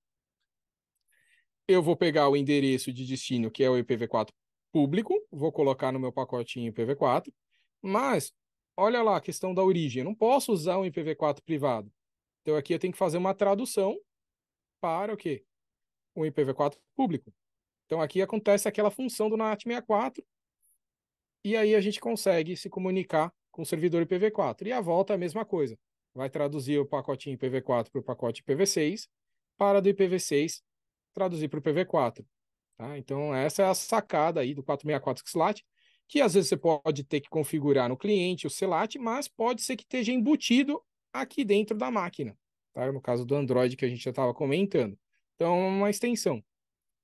eu vou pegar o endereço de destino, que é o IPv4 público, vou colocar no meu pacotinho IPv4, mas olha lá a questão da origem, eu não posso usar um IPv4 privado. Então aqui eu tenho que fazer uma tradução para o quê? Um IPv4 público. Então aqui acontece aquela função do NAT64 e aí a gente consegue se comunicar com o servidor IPv4. E a volta é a mesma coisa. Vai traduzir o pacotinho IPv4 para o pacote IPv6, para do IPv6 traduzir para o IPv4. Tá? Então essa é a sacada aí do 464 XLAT, que às vezes você pode ter que configurar no cliente o CELAT, mas pode ser que esteja embutido aqui dentro da máquina. Tá? No caso do Android que a gente já estava comentando. Então é uma extensão.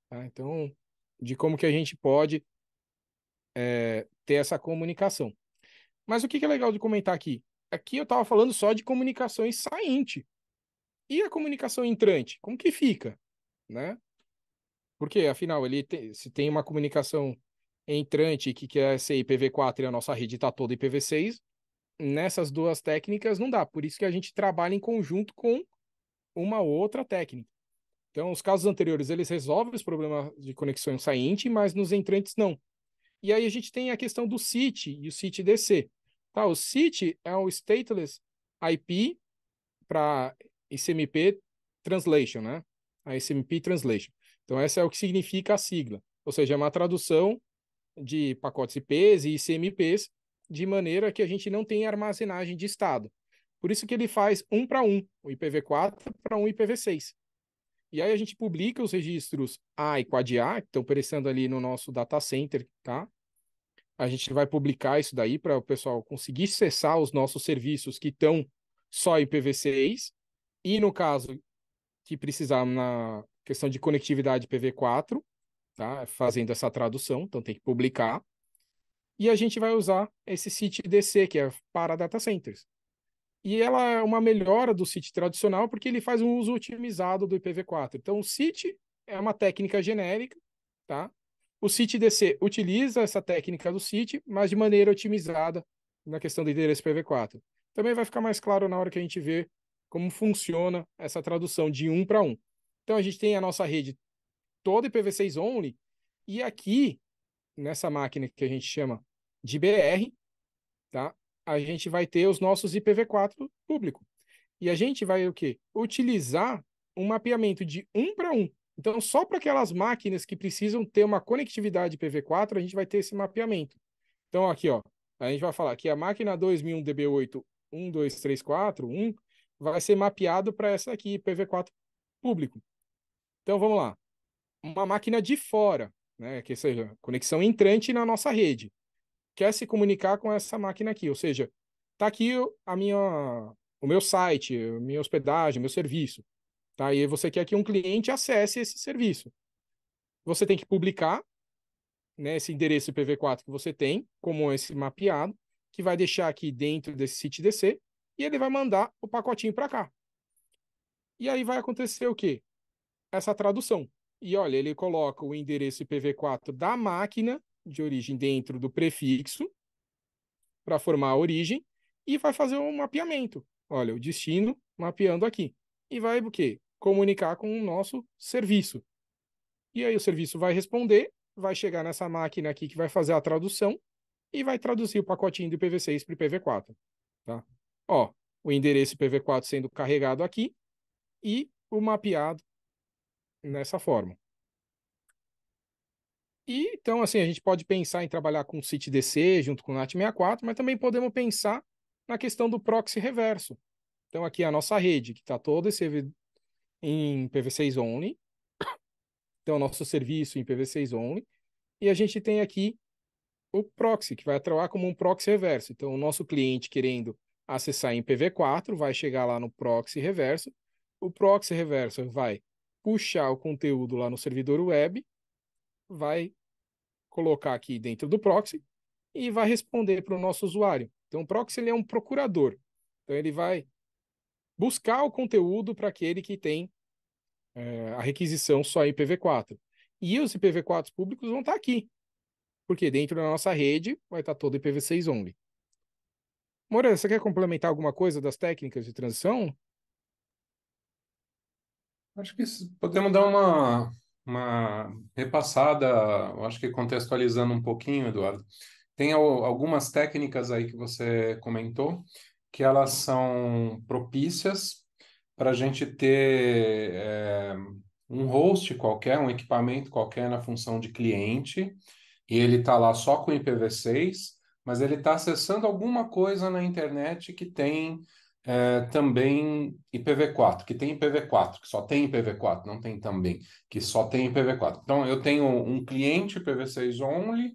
Tá? Então, de como que a gente pode é, ter essa comunicação. Mas o que, que é legal de comentar aqui? Aqui é eu estava falando só de comunicação saínte E a comunicação entrante? Como que fica? Né? Porque, afinal, ele se tem uma comunicação entrante que quer é ser IPv4 e a nossa rede está toda IPv6, nessas duas técnicas não dá. Por isso que a gente trabalha em conjunto com uma outra técnica. Então, os casos anteriores, eles resolvem os problemas de conexão sainte, mas nos entrantes não. E aí a gente tem a questão do SIT e o SIT dc Tá, o SIT é um stateless IP para SMP Translation, né? A SMP Translation. Então, essa é o que significa a sigla. Ou seja, é uma tradução de pacotes IPs e ICMPs de maneira que a gente não tem armazenagem de estado. Por isso que ele faz um para um, o IPv4 para um IPv6. E aí a gente publica os registros A e quad A, que estão aparecendo ali no nosso data center, tá? A gente vai publicar isso daí para o pessoal conseguir acessar os nossos serviços que estão só em 6 E no caso que precisar na questão de conectividade ipv 4 tá? Fazendo essa tradução, então tem que publicar. E a gente vai usar esse site DC que é para data centers. E ela é uma melhora do Cit tradicional porque ele faz um uso otimizado do IPv4. Então, o Cit é uma técnica genérica, tá? O CIT-DC utiliza essa técnica do CIT, mas de maneira otimizada na questão do endereço IPv4. Também vai ficar mais claro na hora que a gente ver como funciona essa tradução de um para um. Então, a gente tem a nossa rede toda IPv6 only, e aqui, nessa máquina que a gente chama de BR, tá? a gente vai ter os nossos IPv4 público. E a gente vai o quê? Utilizar um mapeamento de um para um. Então, só para aquelas máquinas que precisam ter uma conectividade IPv4, a gente vai ter esse mapeamento. Então, aqui, ó, a gente vai falar que a máquina 2001 DB8 12341 1 vai ser mapeado para essa aqui, IPv4 público. Então, vamos lá. Uma máquina de fora, né, que seja conexão entrante na nossa rede quer se comunicar com essa máquina aqui. Ou seja, tá aqui a minha, o meu site, a minha hospedagem, meu serviço. Tá? E você quer que um cliente acesse esse serviço. Você tem que publicar né, esse endereço IPv4 que você tem, como esse mapeado, que vai deixar aqui dentro desse site DC, e ele vai mandar o pacotinho para cá. E aí vai acontecer o quê? Essa tradução. E olha, ele coloca o endereço IPv4 da máquina de origem dentro do prefixo para formar a origem e vai fazer um mapeamento. Olha, o destino mapeando aqui. E vai o quê? Comunicar com o nosso serviço. E aí o serviço vai responder, vai chegar nessa máquina aqui que vai fazer a tradução e vai traduzir o pacotinho do IPv6 para o IPv4. Tá? Ó, o endereço IPv4 sendo carregado aqui e o mapeado nessa forma. E então, assim, a gente pode pensar em trabalhar com CityDC junto com o NAT64, mas também podemos pensar na questão do proxy reverso. Então, aqui é a nossa rede, que está toda em Pv6 only. Então, nosso serviço em Pv6 only. E a gente tem aqui o proxy, que vai atuar como um proxy reverso. Então, o nosso cliente querendo acessar em PV4 vai chegar lá no proxy reverso. O proxy reverso vai puxar o conteúdo lá no servidor web vai colocar aqui dentro do proxy e vai responder para o nosso usuário. Então, o proxy ele é um procurador. Então, ele vai buscar o conteúdo para aquele que tem é, a requisição só IPv4. E os IPv4 públicos vão estar aqui, porque dentro da nossa rede vai estar todo IPv6 only. Moreira, você quer complementar alguma coisa das técnicas de transição? Acho que podemos dar uma uma repassada, eu acho que contextualizando um pouquinho, Eduardo. Tem algumas técnicas aí que você comentou que elas são propícias para a gente ter é, um host qualquer, um equipamento qualquer na função de cliente, e ele está lá só com IPv6, mas ele está acessando alguma coisa na internet que tem é, também IPv4, que tem IPv4, que só tem IPv4, não tem também, que só tem IPv4. Então, eu tenho um cliente IPv6 only,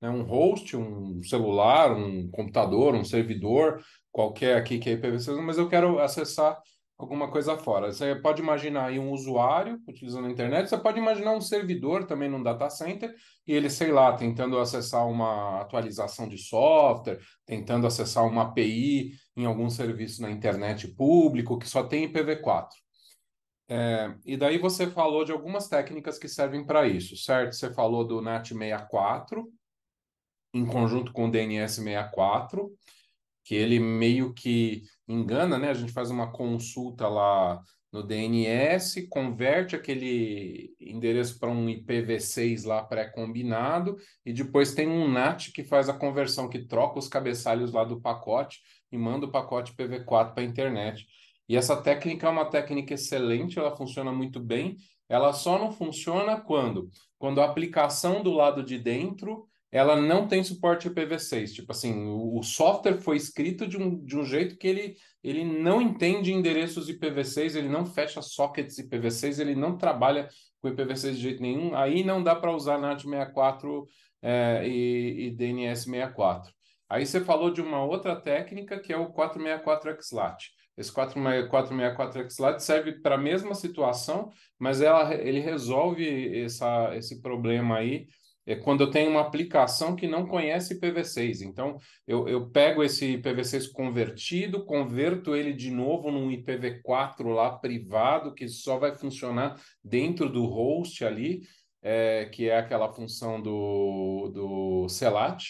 né, um host, um celular, um computador, um servidor, qualquer aqui que é IPv6, mas eu quero acessar alguma coisa fora. Você pode imaginar aí um usuário utilizando a internet, você pode imaginar um servidor também num data center e ele, sei lá, tentando acessar uma atualização de software, tentando acessar uma API em algum serviço na internet público que só tem IPv4. É, e daí você falou de algumas técnicas que servem para isso, certo? Você falou do NAT64, em conjunto com o DNS64, que ele meio que engana, né? A gente faz uma consulta lá no DNS, converte aquele endereço para um IPv6 lá pré-combinado e depois tem um NAT que faz a conversão, que troca os cabeçalhos lá do pacote e manda o pacote IPv4 para a internet. E essa técnica é uma técnica excelente, ela funciona muito bem. Ela só não funciona quando? Quando a aplicação do lado de dentro ela não tem suporte IPv6. Tipo assim, o, o, software foi escrito de um, de um jeito que ele, ele não entende endereços IPv6, ele não fecha sockets IPv6, ele não trabalha com IPv6 de jeito nenhum. Aí não dá para usar NAT64 é, e, e DNS64. Aí você falou de uma outra técnica que é o 464XLAT. Esse 464XLAT serve para a mesma situação, mas ela, ele resolve essa, esse problema aí é quando eu tenho uma aplicação que não conhece IPv6. Então, eu, eu pego esse IPv6 convertido, converto ele de novo num IPv4 lá privado, que só vai funcionar dentro do host ali, é, que é aquela função do, do CELAT.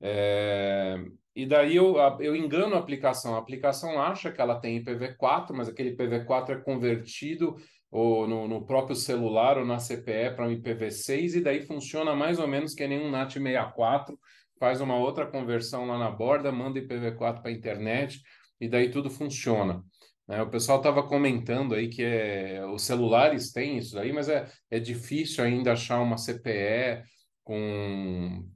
É, e daí eu, eu engano a aplicação. A aplicação acha que ela tem IPv4, mas aquele IPv4 é convertido ou no, no próprio celular ou na CPE para um IPv6, e daí funciona mais ou menos que nem um NAT64, faz uma outra conversão lá na borda, manda IPv4 para a internet, e daí tudo funciona. Né? O pessoal estava comentando aí que é, os celulares têm isso aí, mas é, é difícil ainda achar uma CPE com,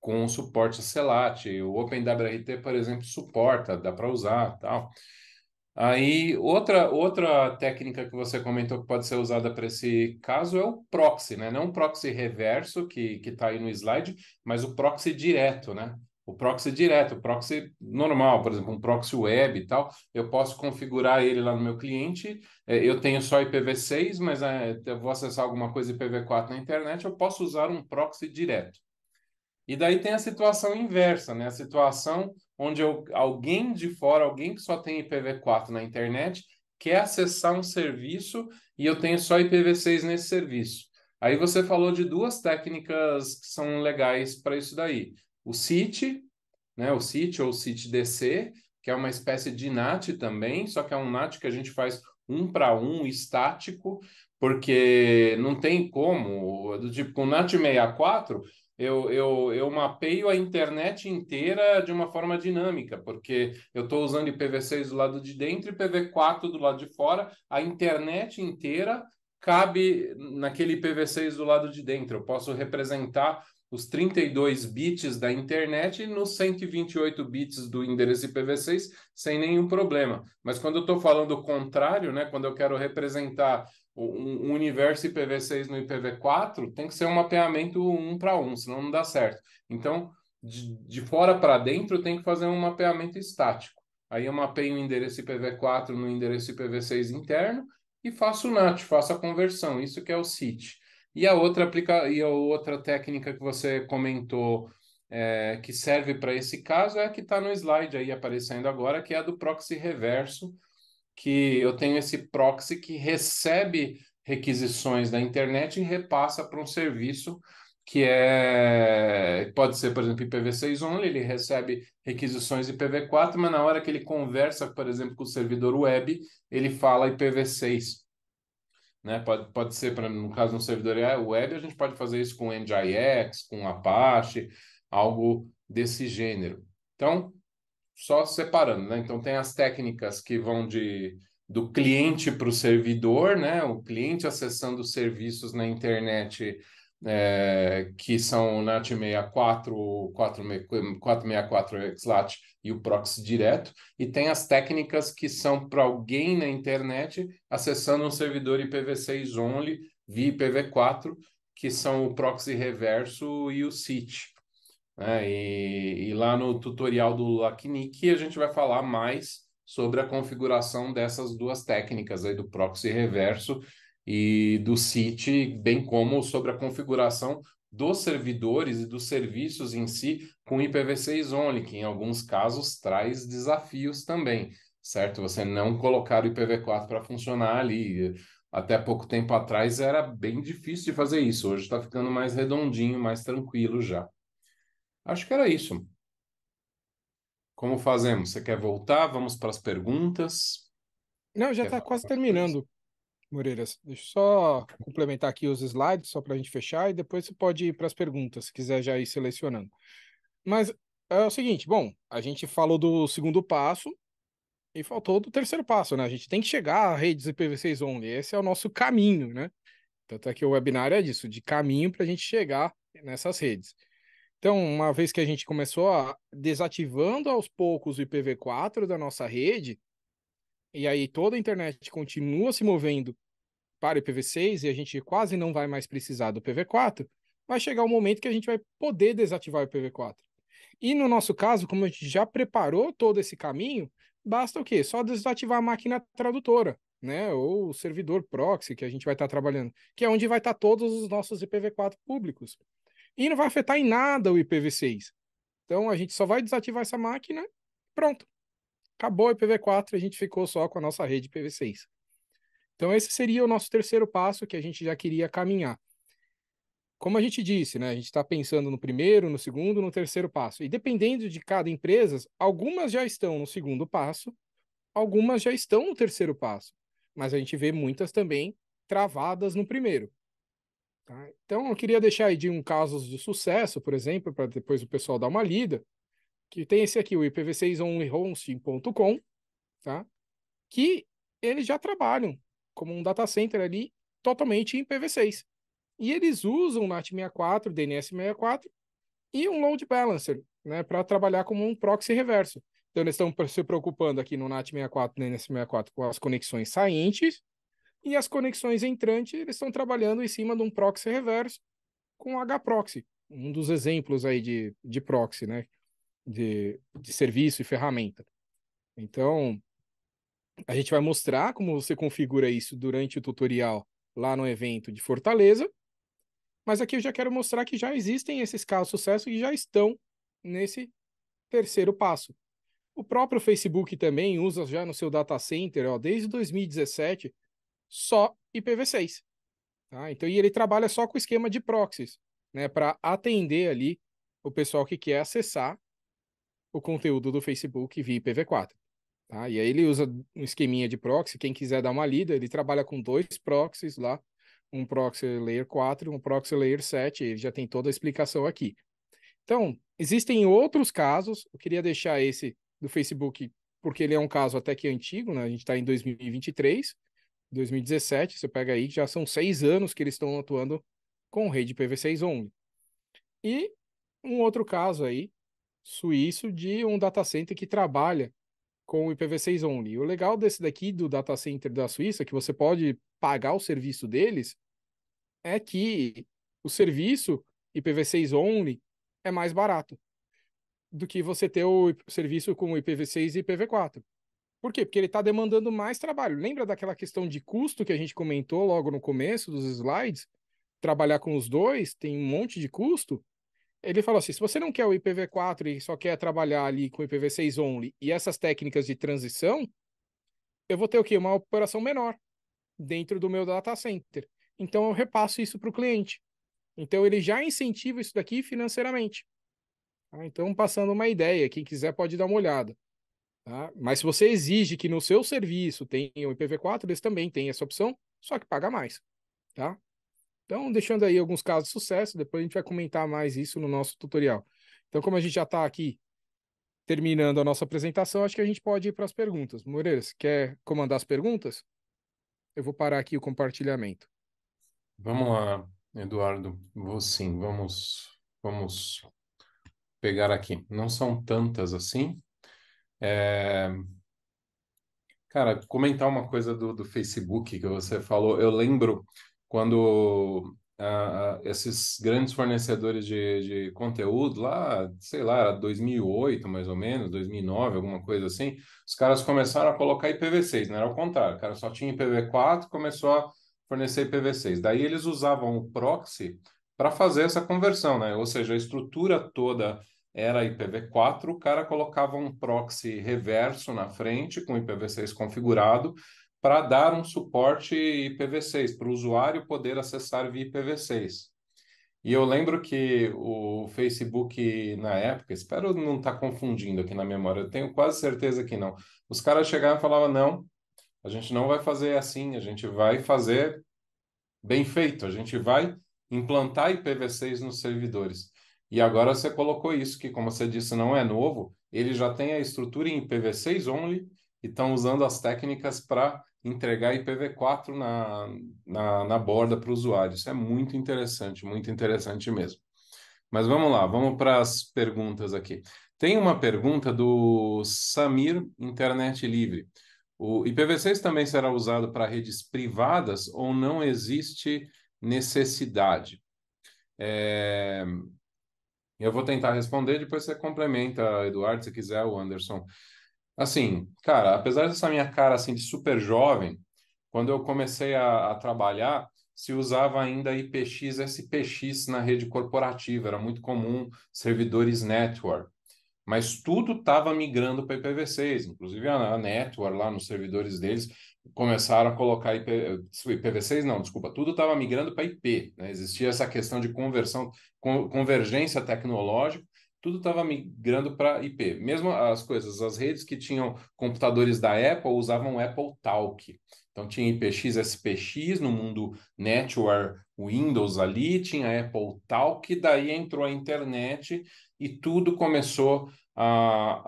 com suporte a CELAT. O OpenWRT, por exemplo, suporta, dá para usar tal. Aí, outra, outra técnica que você comentou que pode ser usada para esse caso é o proxy, né? Não o proxy reverso, que está aí no slide, mas o proxy direto, né? O proxy direto, o proxy normal, por exemplo, um proxy web e tal, eu posso configurar ele lá no meu cliente. É, eu tenho só IPv6, mas é, eu vou acessar alguma coisa IPv4 na internet, eu posso usar um proxy direto. E daí tem a situação inversa, né? A situação onde eu, alguém de fora, alguém que só tem IPv4 na internet, quer acessar um serviço e eu tenho só IPv6 nesse serviço. Aí você falou de duas técnicas que são legais para isso daí. O CIT, né, o CIT ou CIT-DC, que é uma espécie de NAT também, só que é um NAT que a gente faz um para um, estático, porque não tem como, tipo, com NAT 64, eu, eu, eu mapeio a internet inteira de uma forma dinâmica, porque eu estou usando IPv6 do lado de dentro e IPv4 do lado de fora, a internet inteira cabe naquele IPv6 do lado de dentro. Eu posso representar os 32 bits da internet nos 128 bits do endereço IPv6 sem nenhum problema. Mas quando eu estou falando o contrário, né, quando eu quero representar um, universo IPv6 no IPv4 tem que ser um mapeamento um para um, senão não dá certo. Então, de, de fora para dentro, tem que fazer um mapeamento estático. Aí eu mapeio o endereço IPv4 no endereço IPv6 interno e faço o NAT, faço a conversão. Isso que é o SIT. E a outra, aplica... e a outra técnica que você comentou é, que serve para esse caso é a que está no slide aí aparecendo agora, que é a do proxy reverso, que eu tenho esse proxy que recebe requisições da internet e repassa para um serviço que é pode ser, por exemplo, IPv6 only, ele recebe requisições IPv4, mas na hora que ele conversa, por exemplo, com o servidor web, ele fala IPv6. Né? Pode, pode ser, para no caso de um servidor web, a gente pode fazer isso com NGIX, com Apache, algo desse gênero. Então, só separando, né? Então tem as técnicas que vão de do cliente para o servidor, né? O cliente acessando serviços na internet é, que são o NAT 64, 464 XLAT e o proxy direto, e tem as técnicas que são para alguém na internet acessando um servidor IPv6 only via IPv4, que são o proxy reverso e o SIT. Né? E, e, lá no tutorial do LACNIC a gente vai falar mais sobre a configuração dessas duas técnicas aí do proxy reverso e do SIT, bem como sobre a configuração dos servidores e dos serviços em si com IPv6 only, que em alguns casos traz desafios também, certo? Você não colocar o IPv4 para funcionar ali. Até pouco tempo atrás era bem difícil de fazer isso, hoje está ficando mais redondinho, mais tranquilo já. Acho que era isso. Como fazemos? Você quer voltar? Vamos para as perguntas. Não, já está quase terminando, Moreira. Deixa eu só complementar aqui os slides, só para a gente fechar, e depois você pode ir para as perguntas, se quiser já ir selecionando. Mas é o seguinte, bom, a gente falou do segundo passo e faltou do terceiro passo, né? A gente tem que chegar a redes IPv6 only. Esse é o nosso caminho, né? Tanto é que o webinar é disso, de caminho para a gente chegar nessas redes. Então, uma vez que a gente começou a, desativando aos poucos o IPv4 da nossa rede, e aí toda a internet continua se movendo para o IPv6 e a gente quase não vai mais precisar do IPv4, vai chegar o um momento que a gente vai poder desativar o IPv4. E no nosso caso, como a gente já preparou todo esse caminho, basta o quê? Só desativar a máquina tradutora, né? Ou o servidor proxy que a gente vai estar tá trabalhando, que é onde vai estar tá todos os nossos IPv4 públicos e não vai afetar em nada o IPv6. Então a gente só vai desativar essa máquina, pronto. Acabou o IPv4 e a gente ficou só com a nossa rede IPv6. Então esse seria o nosso terceiro passo que a gente já queria caminhar. Como a gente disse, né, a gente está pensando no primeiro, no segundo, no terceiro passo. E dependendo de cada empresa, algumas já estão no segundo passo, algumas já estão no terceiro passo. Mas a gente vê muitas também travadas no primeiro. Tá? Então, eu queria deixar aí de um casos de sucesso, por exemplo, para depois o pessoal dar uma lida, que tem esse aqui, o ipv6onlyhosting.com, tá? que eles já trabalham como um data center ali totalmente em IPv6. E eles usam NAT64, DNS64 e um load balancer né, para trabalhar como um proxy reverso. Então, eles estão se preocupando aqui no NAT64, DNS64 com as conexões saintes e as conexões entrantes eles estão trabalhando em cima de um proxy reverso com HProxy, um dos exemplos aí de, de proxy, né? De, de serviço e ferramenta. Então, a gente vai mostrar como você configura isso durante o tutorial lá no evento de Fortaleza. Mas aqui eu já quero mostrar que já existem esses casos de sucesso e já estão nesse terceiro passo. O próprio Facebook também usa já no seu data center, ó, desde 2017, só IPv6. Tá? Então, e ele trabalha só com o esquema de proxies, né, para atender ali o pessoal que quer acessar o conteúdo do Facebook via IPv4. Tá? E aí ele usa um esqueminha de proxy, quem quiser dar uma lida, ele trabalha com dois proxies lá, um proxy layer 4 um proxy layer 7, ele já tem toda a explicação aqui. Então, existem outros casos, eu queria deixar esse do Facebook, porque ele é um caso até que antigo, né? a gente está em 2023, 2017, você pega aí, já são seis anos que eles estão atuando com rede ipv 6 only. E um outro caso aí, suíço, de um data center que trabalha com IPv6 only. O legal desse daqui, do data center da Suíça, que você pode pagar o serviço deles, é que o serviço IPv6 only é mais barato do que você ter o serviço com IPv6 e IPv4. Por quê? Porque ele está demandando mais trabalho. Lembra daquela questão de custo que a gente comentou logo no começo dos slides? Trabalhar com os dois tem um monte de custo. Ele falou assim: se você não quer o IPv4 e só quer trabalhar ali com IPv6 only e essas técnicas de transição, eu vou ter o quê? Uma operação menor dentro do meu data center. Então eu repasso isso para o cliente. Então ele já incentiva isso daqui financeiramente. Tá? Então, passando uma ideia, quem quiser pode dar uma olhada. Tá? Mas se você exige que no seu serviço tenha o IPv4, eles também têm essa opção, só que paga mais. Tá? Então, deixando aí alguns casos de sucesso, depois a gente vai comentar mais isso no nosso tutorial. Então, como a gente já está aqui terminando a nossa apresentação, acho que a gente pode ir para as perguntas. Moreira, você quer comandar as perguntas? Eu vou parar aqui o compartilhamento. Vamos lá, Eduardo. Vou sim, vamos, vamos pegar aqui. Não são tantas assim, é... Cara, comentar uma coisa do, do Facebook que você falou. Eu lembro quando uh, esses grandes fornecedores de, de conteúdo lá, sei lá, era 2008 mais ou menos, 2009, alguma coisa assim, os caras começaram a colocar IPv6, não era o contrário. O cara só tinha IPv4, começou a fornecer IPv6. Daí eles usavam o proxy para fazer essa conversão, né? Ou seja, a estrutura toda era IPv4, o cara colocava um proxy reverso na frente, com IPv6 configurado, para dar um suporte IPv6, para o usuário poder acessar via IPv6. E eu lembro que o Facebook, na época, espero não estar tá confundindo aqui na memória, eu tenho quase certeza que não. Os caras chegavam e falavam: não, a gente não vai fazer assim, a gente vai fazer bem feito, a gente vai implantar IPv6 nos servidores. E agora você colocou isso, que como você disse, não é novo, ele já tem a estrutura em IPv6 only e estão usando as técnicas para entregar IPv4 na, na, na borda para o usuário. Isso é muito interessante, muito interessante mesmo. Mas vamos lá, vamos para as perguntas aqui. Tem uma pergunta do Samir Internet Livre. O IPv6 também será usado para redes privadas ou não existe necessidade? É, eu vou tentar responder, depois você complementa, Eduardo, se quiser, o Anderson. Assim, cara, apesar dessa minha cara assim de super jovem, quando eu comecei a, a trabalhar, se usava ainda IPX, SPX na rede corporativa, era muito comum servidores network mas tudo estava migrando para IPv6, inclusive a, a Network lá nos servidores deles começaram a colocar IP, IPv6, não, desculpa, tudo estava migrando para IP, né? existia essa questão de conversão, convergência tecnológica, tudo estava migrando para IP. Mesmo as coisas, as redes que tinham computadores da Apple usavam Apple Talk. Então tinha IPX, SPX no mundo network, Windows ali, tinha Apple Talk, daí entrou a internet e tudo começou a,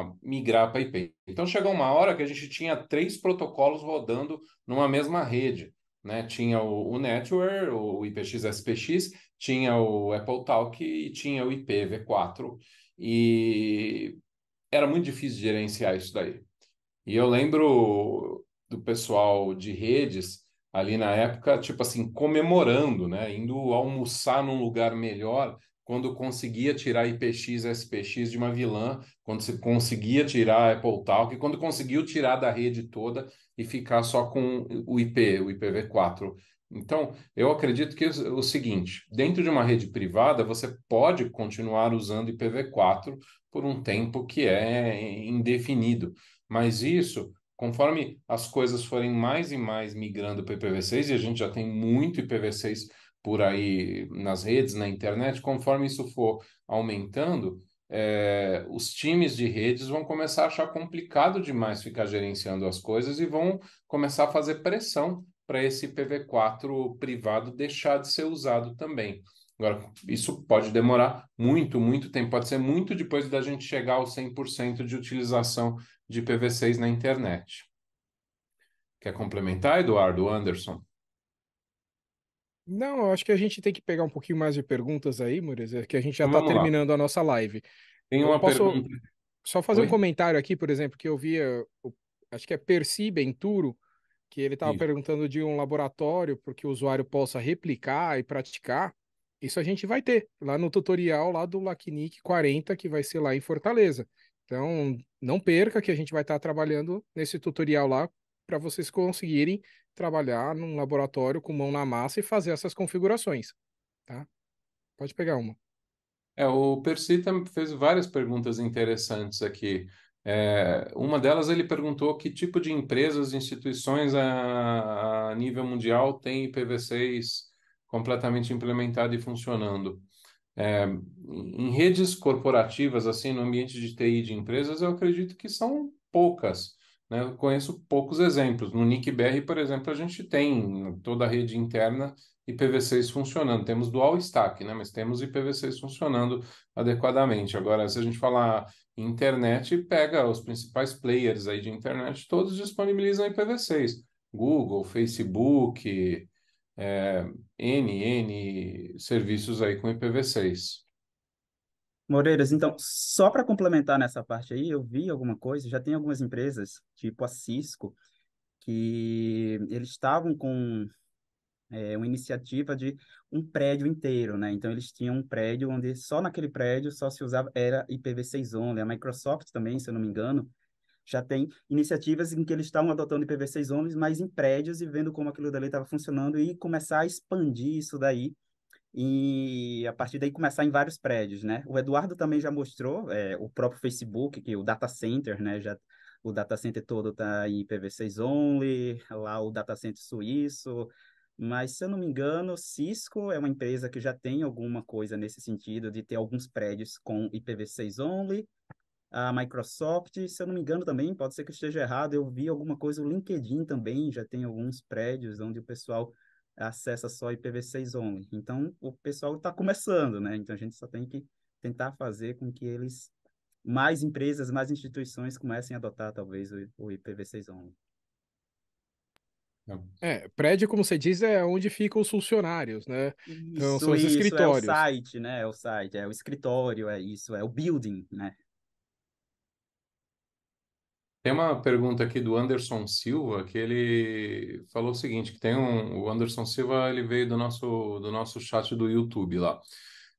a migrar para IP. Então chegou uma hora que a gente tinha três protocolos rodando numa mesma rede. Né? Tinha o, o Netware, o IPX-SPX, tinha o Apple Talk e tinha o IPv4. E era muito difícil gerenciar isso daí. E eu lembro do pessoal de redes ali na época, tipo assim, comemorando, né? Indo almoçar num lugar melhor quando conseguia tirar IPX, SPX de uma vilã, quando se conseguia tirar Apple Talk, quando conseguiu tirar da rede toda e ficar só com o IP, o IPv4. Então, eu acredito que o seguinte: dentro de uma rede privada, você pode continuar usando IPv4 por um tempo que é indefinido, mas isso conforme as coisas forem mais e mais migrando para IPv6, e a gente já tem muito IPv6 por aí nas redes, na internet, conforme isso for aumentando, é, os times de redes vão começar a achar complicado demais ficar gerenciando as coisas e vão começar a fazer pressão para esse IPv4 privado deixar de ser usado também. Agora, isso pode demorar muito, muito tempo, pode ser muito depois da gente chegar ao 100% de utilização de IPv6 na internet. Quer complementar, Eduardo Anderson? Não, eu acho que a gente tem que pegar um pouquinho mais de perguntas aí, Murizer, que a gente já está terminando a nossa live. Tem uma posso pergunta. Só fazer Oi? um comentário aqui, por exemplo, que eu via, acho que é Percy Benturo, que ele estava perguntando de um laboratório para que o usuário possa replicar e praticar. Isso a gente vai ter lá no tutorial lá do Lacnic 40, que vai ser lá em Fortaleza. Então, não perca que a gente vai estar tá trabalhando nesse tutorial lá para vocês conseguirem trabalhar num laboratório com mão na massa e fazer essas configurações, tá? Pode pegar uma. É, o Persita fez várias perguntas interessantes aqui. É, uma delas ele perguntou que tipo de empresas, instituições a, a nível mundial tem IPv6 completamente implementado e funcionando. É, em redes corporativas, assim, no ambiente de TI de empresas, eu acredito que são poucas. Né? Eu conheço poucos exemplos. No NICBR, por exemplo, a gente tem toda a rede interna IPv6 funcionando. Temos dual stack, né? mas temos IPv6 funcionando adequadamente. Agora, se a gente falar internet, pega os principais players aí de internet, todos disponibilizam IPv6. Google, Facebook, é, N, N serviços aí com IPv6. Moreiras, então, só para complementar nessa parte aí, eu vi alguma coisa, já tem algumas empresas, tipo a Cisco, que eles estavam com é, uma iniciativa de um prédio inteiro, né? Então, eles tinham um prédio onde só naquele prédio só se usava, era IPv6 only. A Microsoft também, se eu não me engano, já tem iniciativas em que eles estavam adotando IPv6 only, mas em prédios e vendo como aquilo dali estava funcionando e começar a expandir isso daí e a partir daí começar em vários prédios, né? O Eduardo também já mostrou é, o próprio Facebook, que o data center, né? Já, o data center todo está em IPv6 only, lá o data center suíço, mas se eu não me engano, Cisco é uma empresa que já tem alguma coisa nesse sentido de ter alguns prédios com IPv6 only. A Microsoft, se eu não me engano também, pode ser que esteja errado, eu vi alguma coisa, o LinkedIn também já tem alguns prédios onde o pessoal acessa só IPv6 only. Então, o pessoal está começando, né? Então, a gente só tem que tentar fazer com que eles, mais empresas, mais instituições comecem a adotar, talvez, o, o IPv6 only. É, prédio, como você diz, é onde ficam os funcionários, né? Isso, então, são os isso, escritórios. é o site, né? É o site, é o escritório, é isso, é o building, né? Tem uma pergunta aqui do Anderson Silva, que ele falou o seguinte, que tem um, o Anderson Silva, ele veio do nosso, do nosso chat do YouTube lá.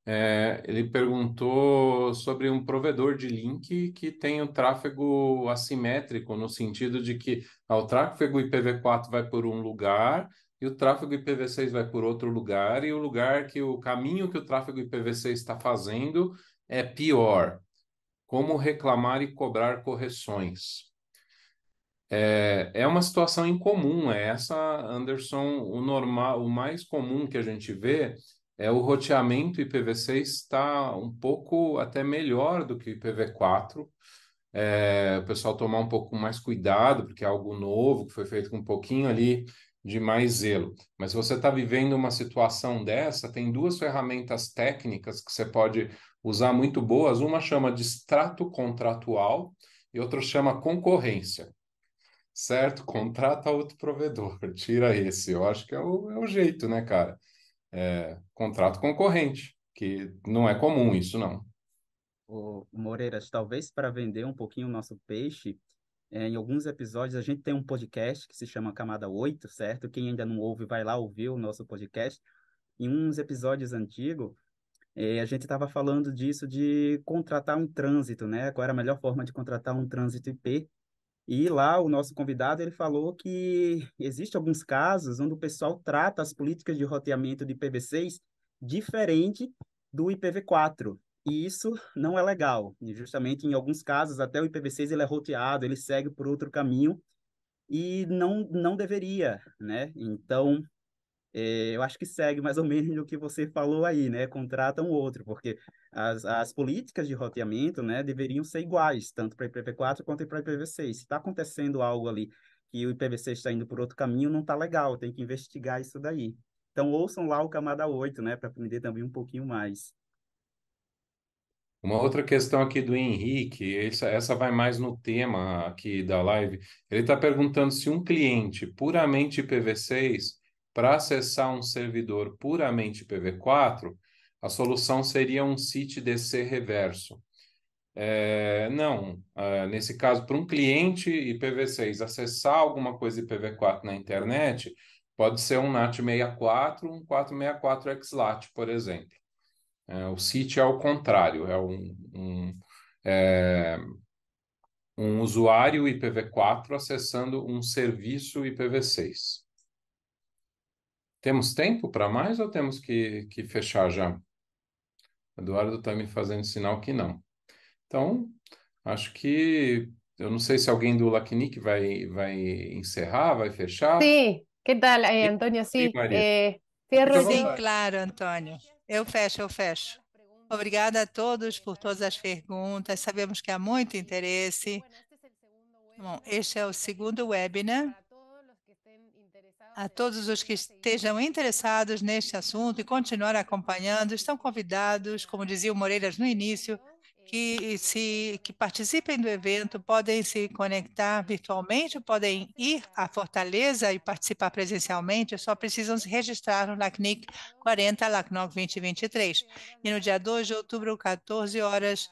É, ele perguntou sobre um provedor de link que tem o tráfego assimétrico, no sentido de que ah, o tráfego IPv4 vai por um lugar e o tráfego IPv6 vai por outro lugar, e o lugar que o caminho que o tráfego IPv6 está fazendo é pior. Como reclamar e cobrar correções? É, é uma situação incomum é essa, Anderson. O normal, o mais comum que a gente vê é o roteamento IPv6 está um pouco até melhor do que IPv4. É, o pessoal tomar um pouco mais cuidado, porque é algo novo que foi feito com um pouquinho ali de mais zelo. Mas se você está vivendo uma situação dessa, tem duas ferramentas técnicas que você pode usar muito boas. Uma chama de extrato contratual e outra chama concorrência certo, contrata outro provedor, tira esse. Eu acho que é o, é o jeito, né, cara? É, contrato concorrente, que não é comum isso, não. O Moreiras, talvez para vender um pouquinho o nosso peixe, é, em alguns episódios a gente tem um podcast que se chama Camada 8, certo? Quem ainda não ouve, vai lá ouvir o nosso podcast. Em uns episódios antigos, é, a gente estava falando disso de contratar um trânsito, né? Qual era a melhor forma de contratar um trânsito IP e lá o nosso convidado ele falou que existe alguns casos onde o pessoal trata as políticas de roteamento de IPv6 diferente do IPv4. E isso não é legal. E justamente em alguns casos até o IPv6 ele é roteado, ele segue por outro caminho e não não deveria, né? Então, eh, eu acho que segue mais ou menos o que você falou aí, né? Contratam outro, porque as, as políticas de roteamento né, deveriam ser iguais, tanto para IPv4 quanto para IPv6. Se está acontecendo algo ali que o IPv6 está indo por outro caminho, não está legal, tem que investigar isso daí. Então, ouçam lá o Camada 8, né, para aprender também um pouquinho mais. Uma outra questão aqui do Henrique, essa, essa vai mais no tema aqui da live. Ele está perguntando se um cliente puramente IPv6 para acessar um servidor puramente ipv 4 a solução seria um CIT DC reverso. É, não, é, nesse caso, para um cliente IPv6 acessar alguma coisa IPv4 na internet, pode ser um NAT64, um 464 XLAT, por exemplo. É, o site é o contrário, é um, um, é um usuário IPv4 acessando um serviço IPv6. Temos tempo para mais ou temos que, que fechar já? Eduardo está me fazendo sinal que não. Então, acho que. Eu não sei se alguém do LACNIC vai, vai encerrar, vai fechar. Sim, que tal, eh, Antônio? Sim, eh, Sim, claro, Antônio. Eu fecho, eu fecho. Obrigada a todos por todas as perguntas. Sabemos que há muito interesse. Bom, este é o segundo webinar a todos os que estejam interessados neste assunto e continuar acompanhando, estão convidados, como dizia o Moreiras no início, que, se, que participem do evento, podem se conectar virtualmente, podem ir à Fortaleza e participar presencialmente, só precisam se registrar no LACNIC 40 LACNOC 2023. E no dia 2 de outubro, 14 horas,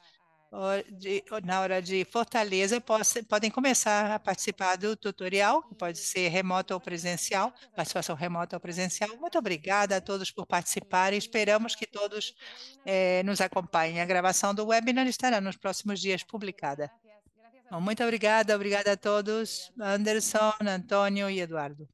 de, na hora de Fortaleza podem começar a participar do tutorial, que pode ser remoto ou presencial, participação remota ou presencial. Muito obrigada a todos por participarem. Esperamos que todos eh, nos acompanhem. A gravação do webinar estará nos próximos dias publicada. Muito obrigada, obrigada a todos, Anderson, Antônio e Eduardo.